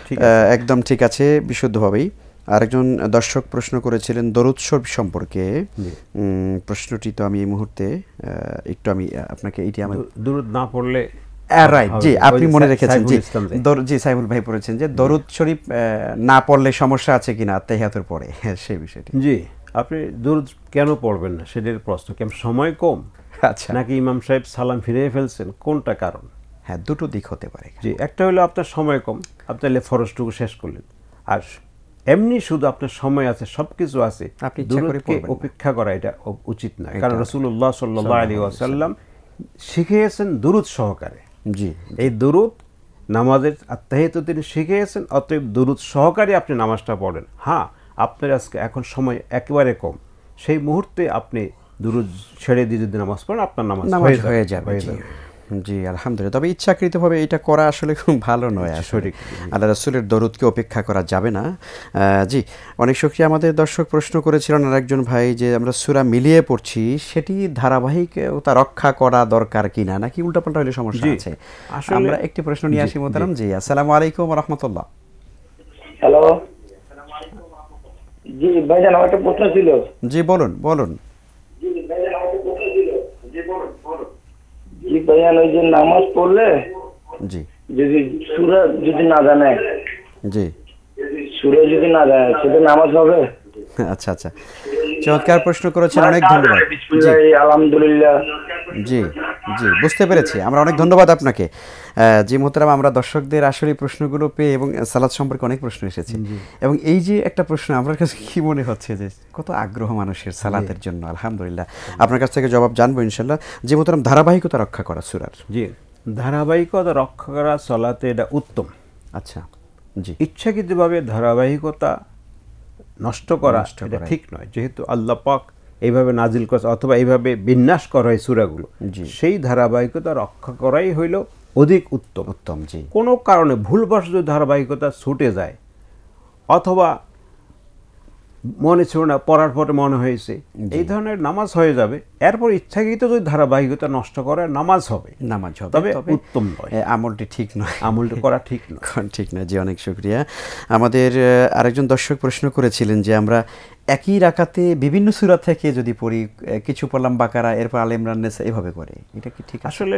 একদম ঠিক আছে বিশুদ্ধভাবেই আরেকজন দর্শক প্রশ্ন করেছিলেন দরুৎসব সম্পর্কে প্রশ্নটি তো আমি এই মুহূর্তে একটু আমি আপনাকে এটি আমার দূর না পড়লে রাইট জি আপনি মনে রেখেছেন জি জি ভাই পড়েছেন যে দরুদ শরীফ না পড়লে সমস্যা আছে কিনা পরে হ্যাঁ, সেই বিষয়টি জি আপনি দরুদ কেন পড়বেন না সেটার প্রশ্ন কেন সময় কম আচ্ছা নাকি ইমাম সাহেব সালাম ফিরিয়ে ফেলছেন কোনটা কারণ হ্যাঁ দুটো দিক হতে পারে জি একটা হলো আপনার সময় কম আপনি তাহলে ফরজটুকু শেষ করলেন আর এমনি শুধু আপনার সময় আছে সব কিছু আছে আপনি অপেক্ষা করা এটা উচিত নয় কারণ রসুল্লাহ সাল্লাহ আলী আসাল্লাম শিখিয়েছেন দুরুৎ সহকারে জি এই দুরুদ নামাজের আত্মাহিত তিনি শিখিয়েছেন অতএব দুরুদ সহকারে আপনি নামাজটা পড়েন হ্যাঁ আপনার আজকে এখন সময় একেবারে কম সেই মুহূর্তে আপনি দুরুদ ছেড়ে দিয়ে যদি নামাজ পড়েন আপনার নামাজ হয়ে যাবে জি আলহামদুলিল্লাহ তবে ইচ্ছাকৃতভাবে এটা করা আসলে খুব ভালো নয় আসলে আল্লাহ রাসুলের দরুদকে অপেক্ষা করা যাবে না জি অনেক শক্তি আমাদের দর্শক প্রশ্ন করেছিলেন আরেকজন ভাই যে আমরা সুরা মিলিয়ে পড়ছি সেটি ধারাবাহিকতা রক্ষা করা দরকার কিনা নাকি উল্টাপাল্টা হলে সমস্যা আছে আমরা একটি প্রশ্ন নিয়ে আসি মোতারাম জি আসসালামু আলাইকুম রহমতুল্লাহ হ্যালো জি ভাই আমার একটা প্রশ্ন ছিল জি বলুন বলুন জি ওই যে নামাজ পড়লে জি যদি সুরা যদি না জানে জি সুরা যদি না জানে সেটা নামাজ হবে আচ্ছা আচ্ছা চমৎকার প্রশ্ন করেছেন অনেক ধন্যবাদ আলহামদুলিল্লাহ জি জি বুঝতে পেরেছি আমরা অনেক ধন্যবাদ আপনাকে যে মোহতারাম আমরা দর্শকদের আসলে প্রশ্নগুলো পেয়ে এবং সালাদ সম্পর্কে অনেক প্রশ্ন এসেছে এবং এই যে একটা প্রশ্ন আমার কাছে কি মনে হচ্ছে যে কত আগ্রহ মানুষের সালাতের জন্য আলহামদুলিল্লাহ আপনার কাছ থেকে জবাব জানবো ইনশাল্লাহ যে মোহতারাম ধারাবাহিকতা রক্ষা করা সুরার জি ধারাবাহিকতা রক্ষা করা সলাতে এটা উত্তম আচ্ছা জি ইচ্ছাকৃতভাবে ধারাবাহিকতা নষ্ট করা এটা ঠিক নয় যেহেতু আল্লাহ পাক এইভাবে নাজিল করা অথবা এইভাবে বিন্যাস করা হয় সুরাগুলো সেই ধারাবাহিকতা রক্ষা করাই হইল অধিক উত্তম উত্তম জি কোনো কারণে ভুলবশ যদি ধারাবাহিকতা ছুটে যায় অথবা মনে ছিল না পড়ার পরে মনে হয়েছে এই ধরনের নামাজ হয়ে যাবে এরপর ইচ্ছাকৃত যদি ধারাবাহিকতা নষ্ট করে নামাজ হবে নামাজ হবে তবে উত্তম নয় আমলটি ঠিক নয় আমলটি করা ঠিক নয় ঠিক না জি অনেক শুক্রিয়া আমাদের আরেকজন দর্শক প্রশ্ন করেছিলেন যে আমরা একই রাখাতে বিভিন্ন সুরা থেকে যদি পড়ি কিছু পড়লাম বাকারা এরপর আলেমরান এভাবে করে এটা কি ঠিক আসলে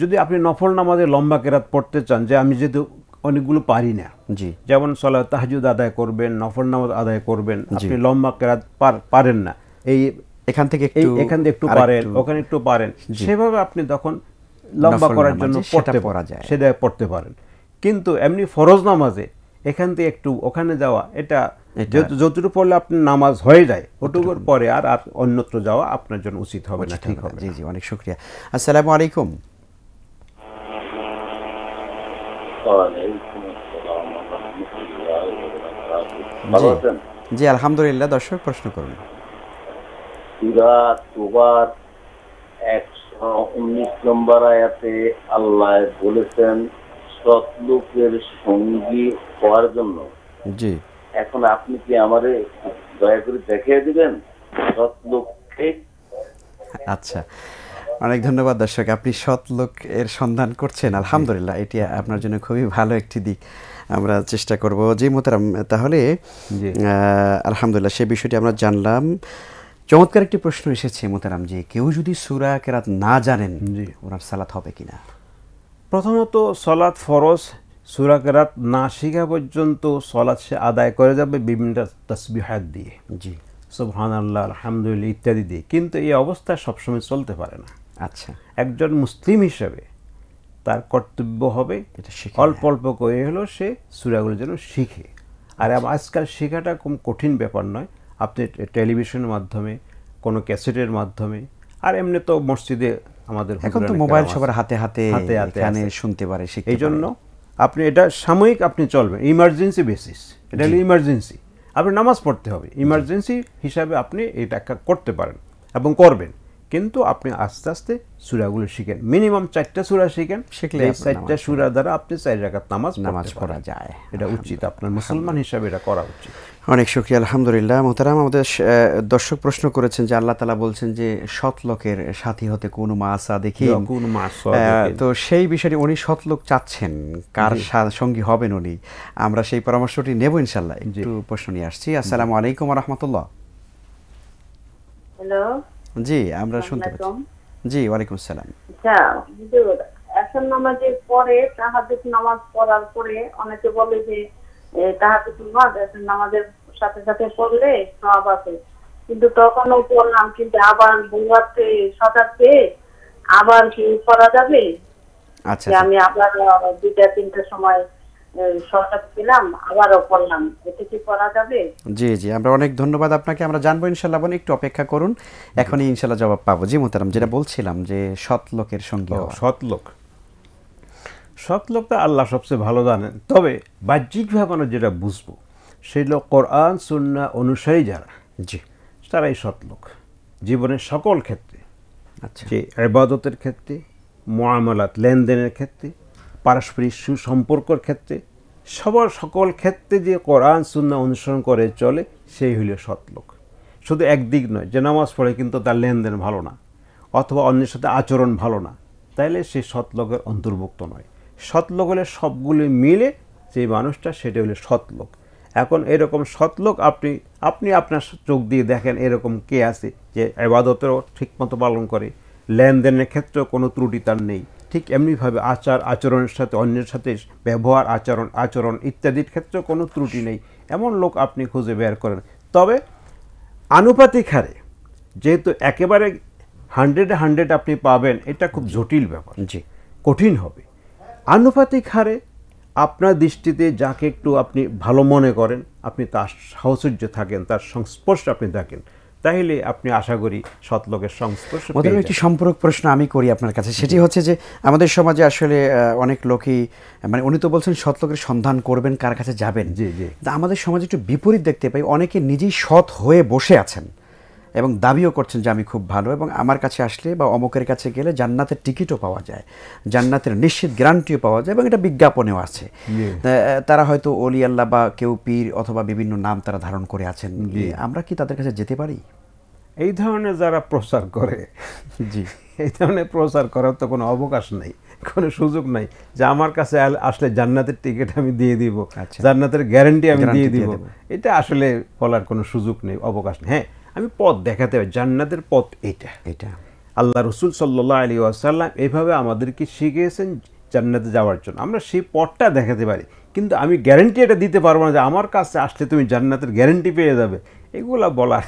যদি আপনি নফল নামাজে লম্বা কেরাত পড়তে চান যে আমি যেহেতু অনেকগুলো পারি না জি যেমন সলা তাহাজুদ আদায় করবেন নফল নামাজ আদায় করবেন আপনি লম্বা কেরাত পারেন না এই এখান থেকে এই এখান থেকে একটু পারেন ওখানে একটু পারেন সেভাবে আপনি তখন লম্বা করার জন্য পড়তে পড়া যায় সেটা পড়তে পারেন কিন্তু এমনি ফরজ নামাজে এখান থেকে একটু ওখানে যাওয়া এটা যতটুকু পড়লে আপনার নামাজ হয়ে যায় ওটুকুর পরে আর আর অন্যত্র যাওয়া আপনার জন্য উচিত হবে না ঠিক হবে জি জি অনেক শুক্রিয়া আসসালামু আলাইকুম ভালো আছেন জি আলহামদুলিল্লাহ দর্শক প্রশ্ন করুন নম্বর আয়াতে আল্লাহ বলেছেন সৎ লোকের সঙ্গী হওয়ার জন্য জি এখন আপনি কি আমারে দয়া করে দেখিয়ে দিবেন সৎ লোককে আচ্ছা অনেক ধন্যবাদ দর্শক আপনি সৎ লোক এর সন্ধান করছেন আলহামদুলিল্লাহ এটি আপনার জন্য খুবই ভালো একটি দিক আমরা চেষ্টা করব জি মোতারাম তাহলে আলহামদুলিল্লাহ সে বিষয়টি আমরা জানলাম চমৎকার একটি প্রশ্ন এসেছে মোতারাম যে কেউ যদি সুরা কেরাত না জানেন ওনার সালাত হবে কিনা প্রথমত সলাত ফরজ সুরা কেরাত না শেখা পর্যন্ত সলাৎ সে আদায় করে যাবে বিভিন্ন তসবিহাত দিয়ে জি সুবহান আল্লাহ আলহামদুলিল্লাহ ইত্যাদি দিয়ে কিন্তু এই অবস্থা সবসময় চলতে পারে না আচ্ছা একজন মুসলিম হিসেবে তার কর্তব্য হবে অল্প অল্প করে হলো সে সুরাগুলো যেন শিখে আর আজকাল শেখাটা খুব কঠিন ব্যাপার নয় আপনি টেলিভিশনের মাধ্যমে কোনো ক্যাসেটের মাধ্যমে আর এমনি তো মসজিদে আমাদের এখন তো মোবাইল সবার হাতে হাতে হাতে হাতে শুনতে পারে এই জন্য আপনি এটা সাময়িক আপনি চলবেন ইমার্জেন্সি বেসিস এটা হলো ইমার্জেন্সি আপনি নামাজ পড়তে হবে ইমার্জেন্সি হিসাবে আপনি এটা করতে পারেন এবং করবেন কিন্তু আপনি আস্তে আস্তে সুরাগুলো শিখেন মিনিমাম চারটা সুরা শিখেন শিখলে চারটা সুরা দ্বারা আপনি চার রাখার নামাজ নামাজ পড়া যায় এটা উচিত আপনার মুসলমান হিসাবে এটা করা উচিত অনেক সুখী আলহামদুলিল্লাহ মোহতারাম আমাদের দর্শক প্রশ্ন করেছেন যে আল্লাহ তালা বলছেন যে সৎ লোকের সাথী হতে কোন মাসা দেখি কোন তো সেই বিষয়টি উনি সৎ লোক চাচ্ছেন কার সঙ্গী হবেন উনি আমরা সেই পরামর্শটি নেব ইনশাল্লাহ একটু প্রশ্ন নিয়ে আসছি আসসালামু আলাইকুম রহমতুল্লাহ হ্যালো জি আমরা শুনতে পাচ্ছি জি ওয়ালাইকুম আসসালাম আচ্ছা, নামাজের পরে নামাজ পড়ার পরে অনেকে বলে যে নামাজ নামাজের সাথে সাথে পড়লে সব আছে কিন্তু তখনও পড়লাম কিন্তু আবার বুঝাতে সজাগ পেয়ে আবার কি করা যাবে আচ্ছা, আচ্ছা আমি আবার দুইটা তিনটা সময় জি জি আমরা অনেক ধন্যবাদ আপনাকে আমরা জানবো ইনশাল্লাহ বোন একটু অপেক্ষা করুন এখনই ইনশাল্লাহ জবাব পাবো জি মোতারাম যেটা বলছিলাম যে সৎ লোকের সঙ্গে সৎ লোক সৎ লোক তো আল্লাহ সবচেয়ে ভালো জানেন তবে বাহ্যিকভাবে আমরা যেটা বুঝবো সেই লোক কোরআন সুন্না অনুসারী যারা জি তারাই সৎ লোক জীবনের সকল ক্ষেত্রে আচ্ছা যে আবাদতের ক্ষেত্রে মোয়ামলাত লেনদেনের ক্ষেত্রে পারস্পরিক সুসম্পর্কর ক্ষেত্রে সবার সকল ক্ষেত্রে যে কোরআন সুন্না অনুসরণ করে চলে সেই হইল সৎলোক শুধু একদিক নয় যে নামাজ পড়ে কিন্তু তার লেনদেন ভালো না অথবা অন্যের সাথে আচরণ ভালো না তাইলে সে সৎলোকের অন্তর্ভুক্ত নয় সৎলোক হলে সবগুলি মিলে যে মানুষটা সেটা হলো সৎলোক এখন এরকম সৎলোক আপনি আপনি আপনার চোখ দিয়ে দেখেন এরকম কে আছে যে আবাদতেরও ঠিকমতো পালন করে লেনদেনের ক্ষেত্রেও কোনো ত্রুটি তার নেই ঠিক এমনিভাবে আচার আচরণের সাথে অন্যের সাথে ব্যবহার আচরণ আচরণ ইত্যাদির ক্ষেত্রে কোনো ত্রুটি নেই এমন লোক আপনি খুঁজে বের করেন তবে আনুপাতিক হারে যেহেতু একেবারে হান্ড্রেডে হান্ড্রেড আপনি পাবেন এটা খুব জটিল ব্যাপার জি কঠিন হবে আনুপাতিক হারে আপনার দৃষ্টিতে যাকে একটু আপনি ভালো মনে করেন আপনি তার সাহচর্য থাকেন তার সংস্পর্শে আপনি থাকেন তাহলে আপনি আশা করি সৎ লোকের সংস্পর্শ একটি সম্পর্ক প্রশ্ন আমি করি আপনার কাছে সেটি হচ্ছে যে আমাদের সমাজে আসলে অনেক লোকই মানে উনি তো বলছেন সৎ লোকের সন্ধান করবেন কার কাছে যাবেন জি জি আমাদের সমাজে একটু বিপরীত দেখতে পাই অনেকে নিজেই সৎ হয়ে বসে আছেন এবং দাবিও করছেন যে আমি খুব ভালো এবং আমার কাছে আসলে বা অমুকের কাছে গেলে জান্নাতের টিকিটও পাওয়া যায় জান্নাতের নিশ্চিত গ্যারান্টিও পাওয়া যায় এবং এটা বিজ্ঞাপনেও আছে তারা হয়তো অলি আল্লাহ বা কেউ পীর অথবা বিভিন্ন নাম তারা ধারণ করে আছেন আমরা কি তাদের কাছে যেতে পারি এই ধরনের যারা প্রচার করে জি এই ধরনের প্রচার করার তো কোনো অবকাশ নেই কোনো সুযোগ নাই যে আমার কাছে আসলে জান্নাতের টিকিট আমি দিয়ে দিব আচ্ছা। জান্নাতের গ্যারেন্টি আমি দিয়ে দিব এটা আসলে বলার কোনো সুযোগ নেই অবকাশ নেই হ্যাঁ আমি পথ দেখাতে পারি জান্নাতের পথ এটা এটা আল্লাহ রসুল সাল্লাহ আলী আসাল্লাম এভাবে আমাদেরকে শিখিয়েছেন জান্নাতে যাওয়ার জন্য আমরা সেই পথটা দেখাতে পারি কিন্তু আমি গ্যারেন্টি এটা দিতে পারবো না যে আমার কাছে আসলে তুমি জান্নাতের গ্যারেন্টি পেয়ে যাবে এগুলা বলার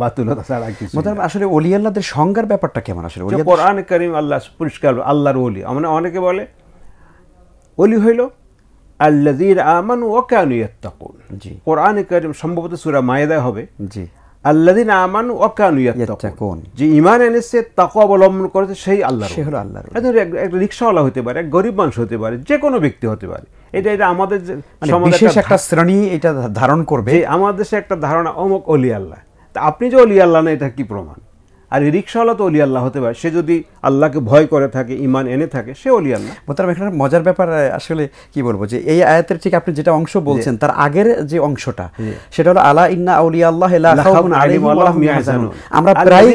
বাতুলতা ছাড়া কিছু আসলে অলি আল্লাহদের সংজ্ঞার ব্যাপারটা কেমন আসলে কোরআন করিম আল্লাহ পরিষ্কার আল্লাহর অলি মানে অনেকে বলে অলি হইল আল্লাজির আমান ও কেন জি কোরআন করিম সম্ভবত সুরা মায়েদায় হবে জি আল্লাদিন আমান ওয়াকানু ইয়াত্তাকুন যে ঈমান এনেছে তাকওয়া অবলম্বন করেছে সেই আল্লাহ সে হলো আল্লাহর একটা রিকশাওয়ালা হতে পারে এক গরিব মানুষ হতে পারে যে কোনো ব্যক্তি হতে পারে এটা এটা আমাদের মানে বিশেষ একটা শ্রেণী এটা ধারণ করবে আমাদের সে একটা ধারণা অমক অলি আল্লাহ তা আপনি যে অলি আল্লাহ না এটা কি প্রমাণ আর রিক্সাওয়ালা তো অলি আল্লাহ হতে পারে সে যদি আল্লাহকে ভয় করে থাকে ইমান এনে থাকে সে অলি আল্লাহ মোতারাম এখানে মজার ব্যাপার আসলে কি বলবো যে এই আয়াতের ঠিক আপনি যেটা অংশ বলছেন তার আগের যে অংশটা সেটা হলো আলা ইন্না আউলিয়া আল্লাহ আমরা প্রায়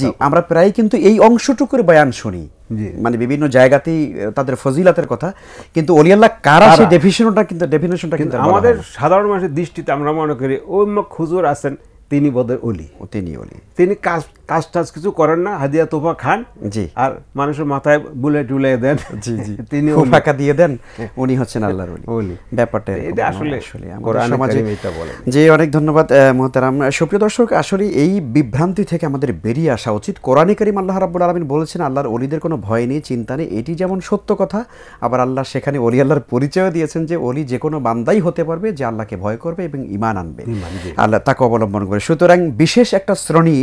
জি আমরা প্রায় কিন্তু এই অংশটুকুর বয়ান শুনি মানে বিভিন্ন জায়গাতেই তাদের ফজিলাতের কথা কিন্তু অলিয়াল্লাহ কারা সেই ডেফিনেশনটা কিন্তু ডেফিনেশনটা কিন্তু আমাদের সাধারণ মানুষের দৃষ্টিতে আমরা মনে করি ওই খুজুর আছেন তিনি বদের অলি তিনি অলি তিনি কাজ কাজ টাজ কিছু করেন না হাদিয়া তোফা খান জি আর মানুষের মাথায় বুলে টুলে দেন জি জি তিনি ফাঁকা দিয়ে দেন উনি হচ্ছেন আল্লাহর ওলি ওলি ব্যাপারটা এটা আসলে হ্যাঁ, আসলে মাঝে এটা বলে জি অনেক ধন্যবাদ মহতারাম সুপ্রিয় দর্শক আসলে এই বিভ্রান্তি থেকে আমাদের বেরিয়ে আসা উচিত কোরআনে কারিম আল্লাহ রাব্বুল আলামিন বলেছেন আল্লাহর ওলিদের কোনো ভয় নেই চিন্তা নেই এটি যেমন সত্য কথা আবার আল্লাহ সেখানে ওলি আল্লাহর পরিচয় দিয়েছেন যে ওলি যে কোনো বান্দাই হতে পারবে যে আল্লাহকে ভয় করবে এবং ইমান আনবে আল্লাহ তাকে অবলম্বন করে সুতরাং বিশেষ একটা শ্রেণী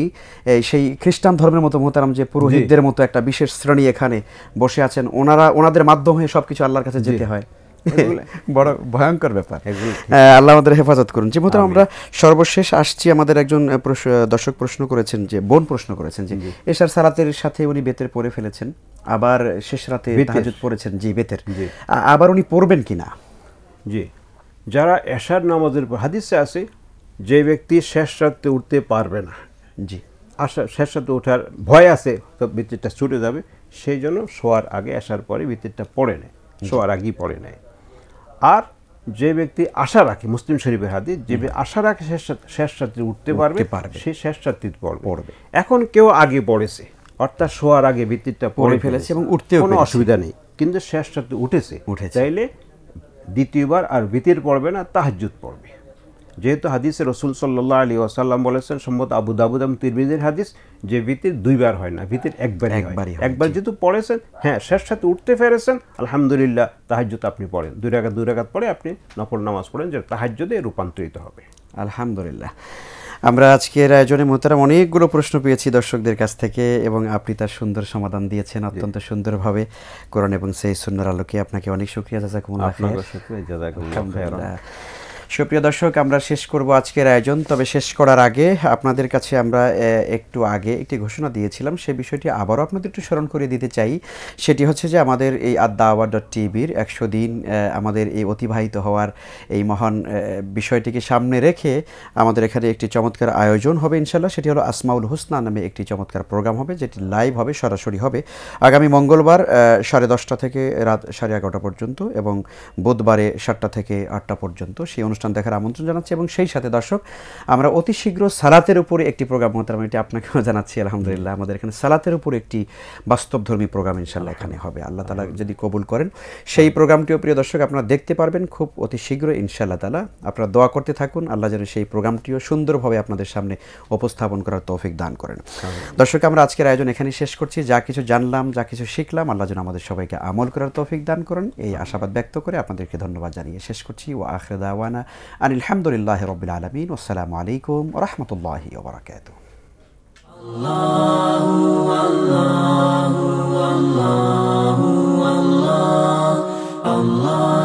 সেই খ্রিস্টান ধর্মের মতো মোহতারাম যে পুরোহিতদের মতো একটা বিশেষ শ্রেণী এখানে বসে আছেন ওনারা ওনাদের মাধ্যমে সবকিছু আল্লাহর কাছে যেতে হয় বড় ভয়ঙ্কর ব্যাপার হ্যাঁ, আল্লাহ আমাদের হেফাজত করুন যে মতো আমরা সর্বশেষ আসছি আমাদের একজন দর্শক প্রশ্ন করেছেন যে বোন প্রশ্ন করেছেন যে সাথে উনি বেতের পরে ফেলেছেন আবার শেষ রাতে তাহাজুদ পড়েছেন জি বেতের আবার উনি পড়বেন কিনা জি যারা এশার নামাজের হাদিসে আছে যে ব্যক্তি শেষ রাতে উঠতে পারবে না জি আসা শেষ সাথে ওঠার ভয় আছে তো ভিত্তিরটা ছুটে যাবে সেই জন্য শোয়ার আগে আসার পরে ভিত্তিরটা পড়ে নেয় শোয়ার আগেই পড়ে নেয় আর যে ব্যক্তি আশা রাখে মুসলিম শরীফের হাতে যে আশা রাখে শেষ রাত্রি উঠতে পারবে সে শেষ রাত্রি পড়বে এখন কেউ আগে পড়েছে অর্থাৎ শোয়ার আগে ভিত্তিরটা পড়ে ফেলেছে এবং উঠতে কোনো অসুবিধা নেই কিন্তু শেষ উঠেছে উঠে চাইলে দ্বিতীয়বার আর ভিতির পড়বে না তাহাজুত পড়বে যেহেতু হাদিসে রসুল সাল্লাহ আলী ওসাল্লাম বলেছেন সম্ভবত আবু দাবুদ এবং তিরমিজির হাদিস যে ভিতির দুইবার হয় না ভিতির একবার একবার একবার যেহেতু পড়েছেন হ্যাঁ শেষ সাথে উঠতে ফেরেছেন আলহামদুলিল্লাহ তাহাজ্যত আপনি পড়েন দুই রাগাত দুই রাগাত পরে আপনি নফল নামাজ পড়েন যে তাহাজ্যতে রূপান্তরিত হবে আলহামদুলিল্লাহ আমরা আজকের আয়োজনে মোহতারাম অনেকগুলো প্রশ্ন পেয়েছি দর্শকদের কাছ থেকে এবং আপনি তার সুন্দর সমাধান দিয়েছেন অত্যন্ত সুন্দরভাবে কোরআন এবং সেই সুন্দর আলোকে আপনাকে অনেক সুক্রিয়া জাজাকুমুল্লাহ আলহামদুলিল্লাহ সুপ্রিয় দর্শক আমরা শেষ করব আজকের আয়োজন তবে শেষ করার আগে আপনাদের কাছে আমরা একটু আগে একটি ঘোষণা দিয়েছিলাম সে বিষয়টি আবারও আপনাদের একটু স্মরণ করে দিতে চাই সেটি হচ্ছে যে আমাদের এই আদ্যা আওয়ার ডট টিভির একশো দিন আমাদের এই অতিবাহিত হওয়ার এই মহান বিষয়টিকে সামনে রেখে আমাদের এখানে একটি চমৎকার আয়োজন হবে ইনশাল্লাহ সেটি হলো আসমাউল হোসনা নামে একটি চমৎকার প্রোগ্রাম হবে যেটি লাইভ হবে সরাসরি হবে আগামী মঙ্গলবার সাড়ে দশটা থেকে রাত সাড়ে এগারোটা পর্যন্ত এবং বুধবারে সাতটা থেকে আটটা পর্যন্ত সেই অনুষ্ঠান দেখার আমন্ত্রণ জানাচ্ছি এবং সেই সাথে দর্শক আমরা অতি শীঘ্র সালাতের উপরে একটি প্রোগ্রাম হতে এটি আপনাকেও জানাচ্ছি আলহামদুলিল্লাহ আমাদের এখানে সালাতের উপর একটি বাস্তবধর্মী প্রোগ্রাম ইনশাল্লাহ এখানে হবে আল্লাহ তালা যদি কবুল করেন সেই প্রোগ্রামটিও প্রিয় দর্শক আপনারা দেখতে পারবেন খুব অতি শীঘ্র ইনশাল্লাহ তালা আপনারা দোয়া করতে থাকুন আল্লাহ যেন সেই প্রোগ্রামটিও সুন্দরভাবে আপনাদের সামনে উপস্থাপন করার তৌফিক দান করেন দর্শক আমরা আজকের আয়োজন এখানে শেষ করছি যা কিছু জানলাম যা কিছু শিখলাম আল্লাহ যেন আমাদের সবাইকে আমল করার তৌফিক দান করেন এই আশাবাদ ব্যক্ত করে আপনাদেরকে ধন্যবাদ জানিয়ে শেষ করছি ও আখরে দাওয়ানা أن الحمد لله رب العالمين والسلام عليكم ورحمة الله وبركاته الله الله الله الله الله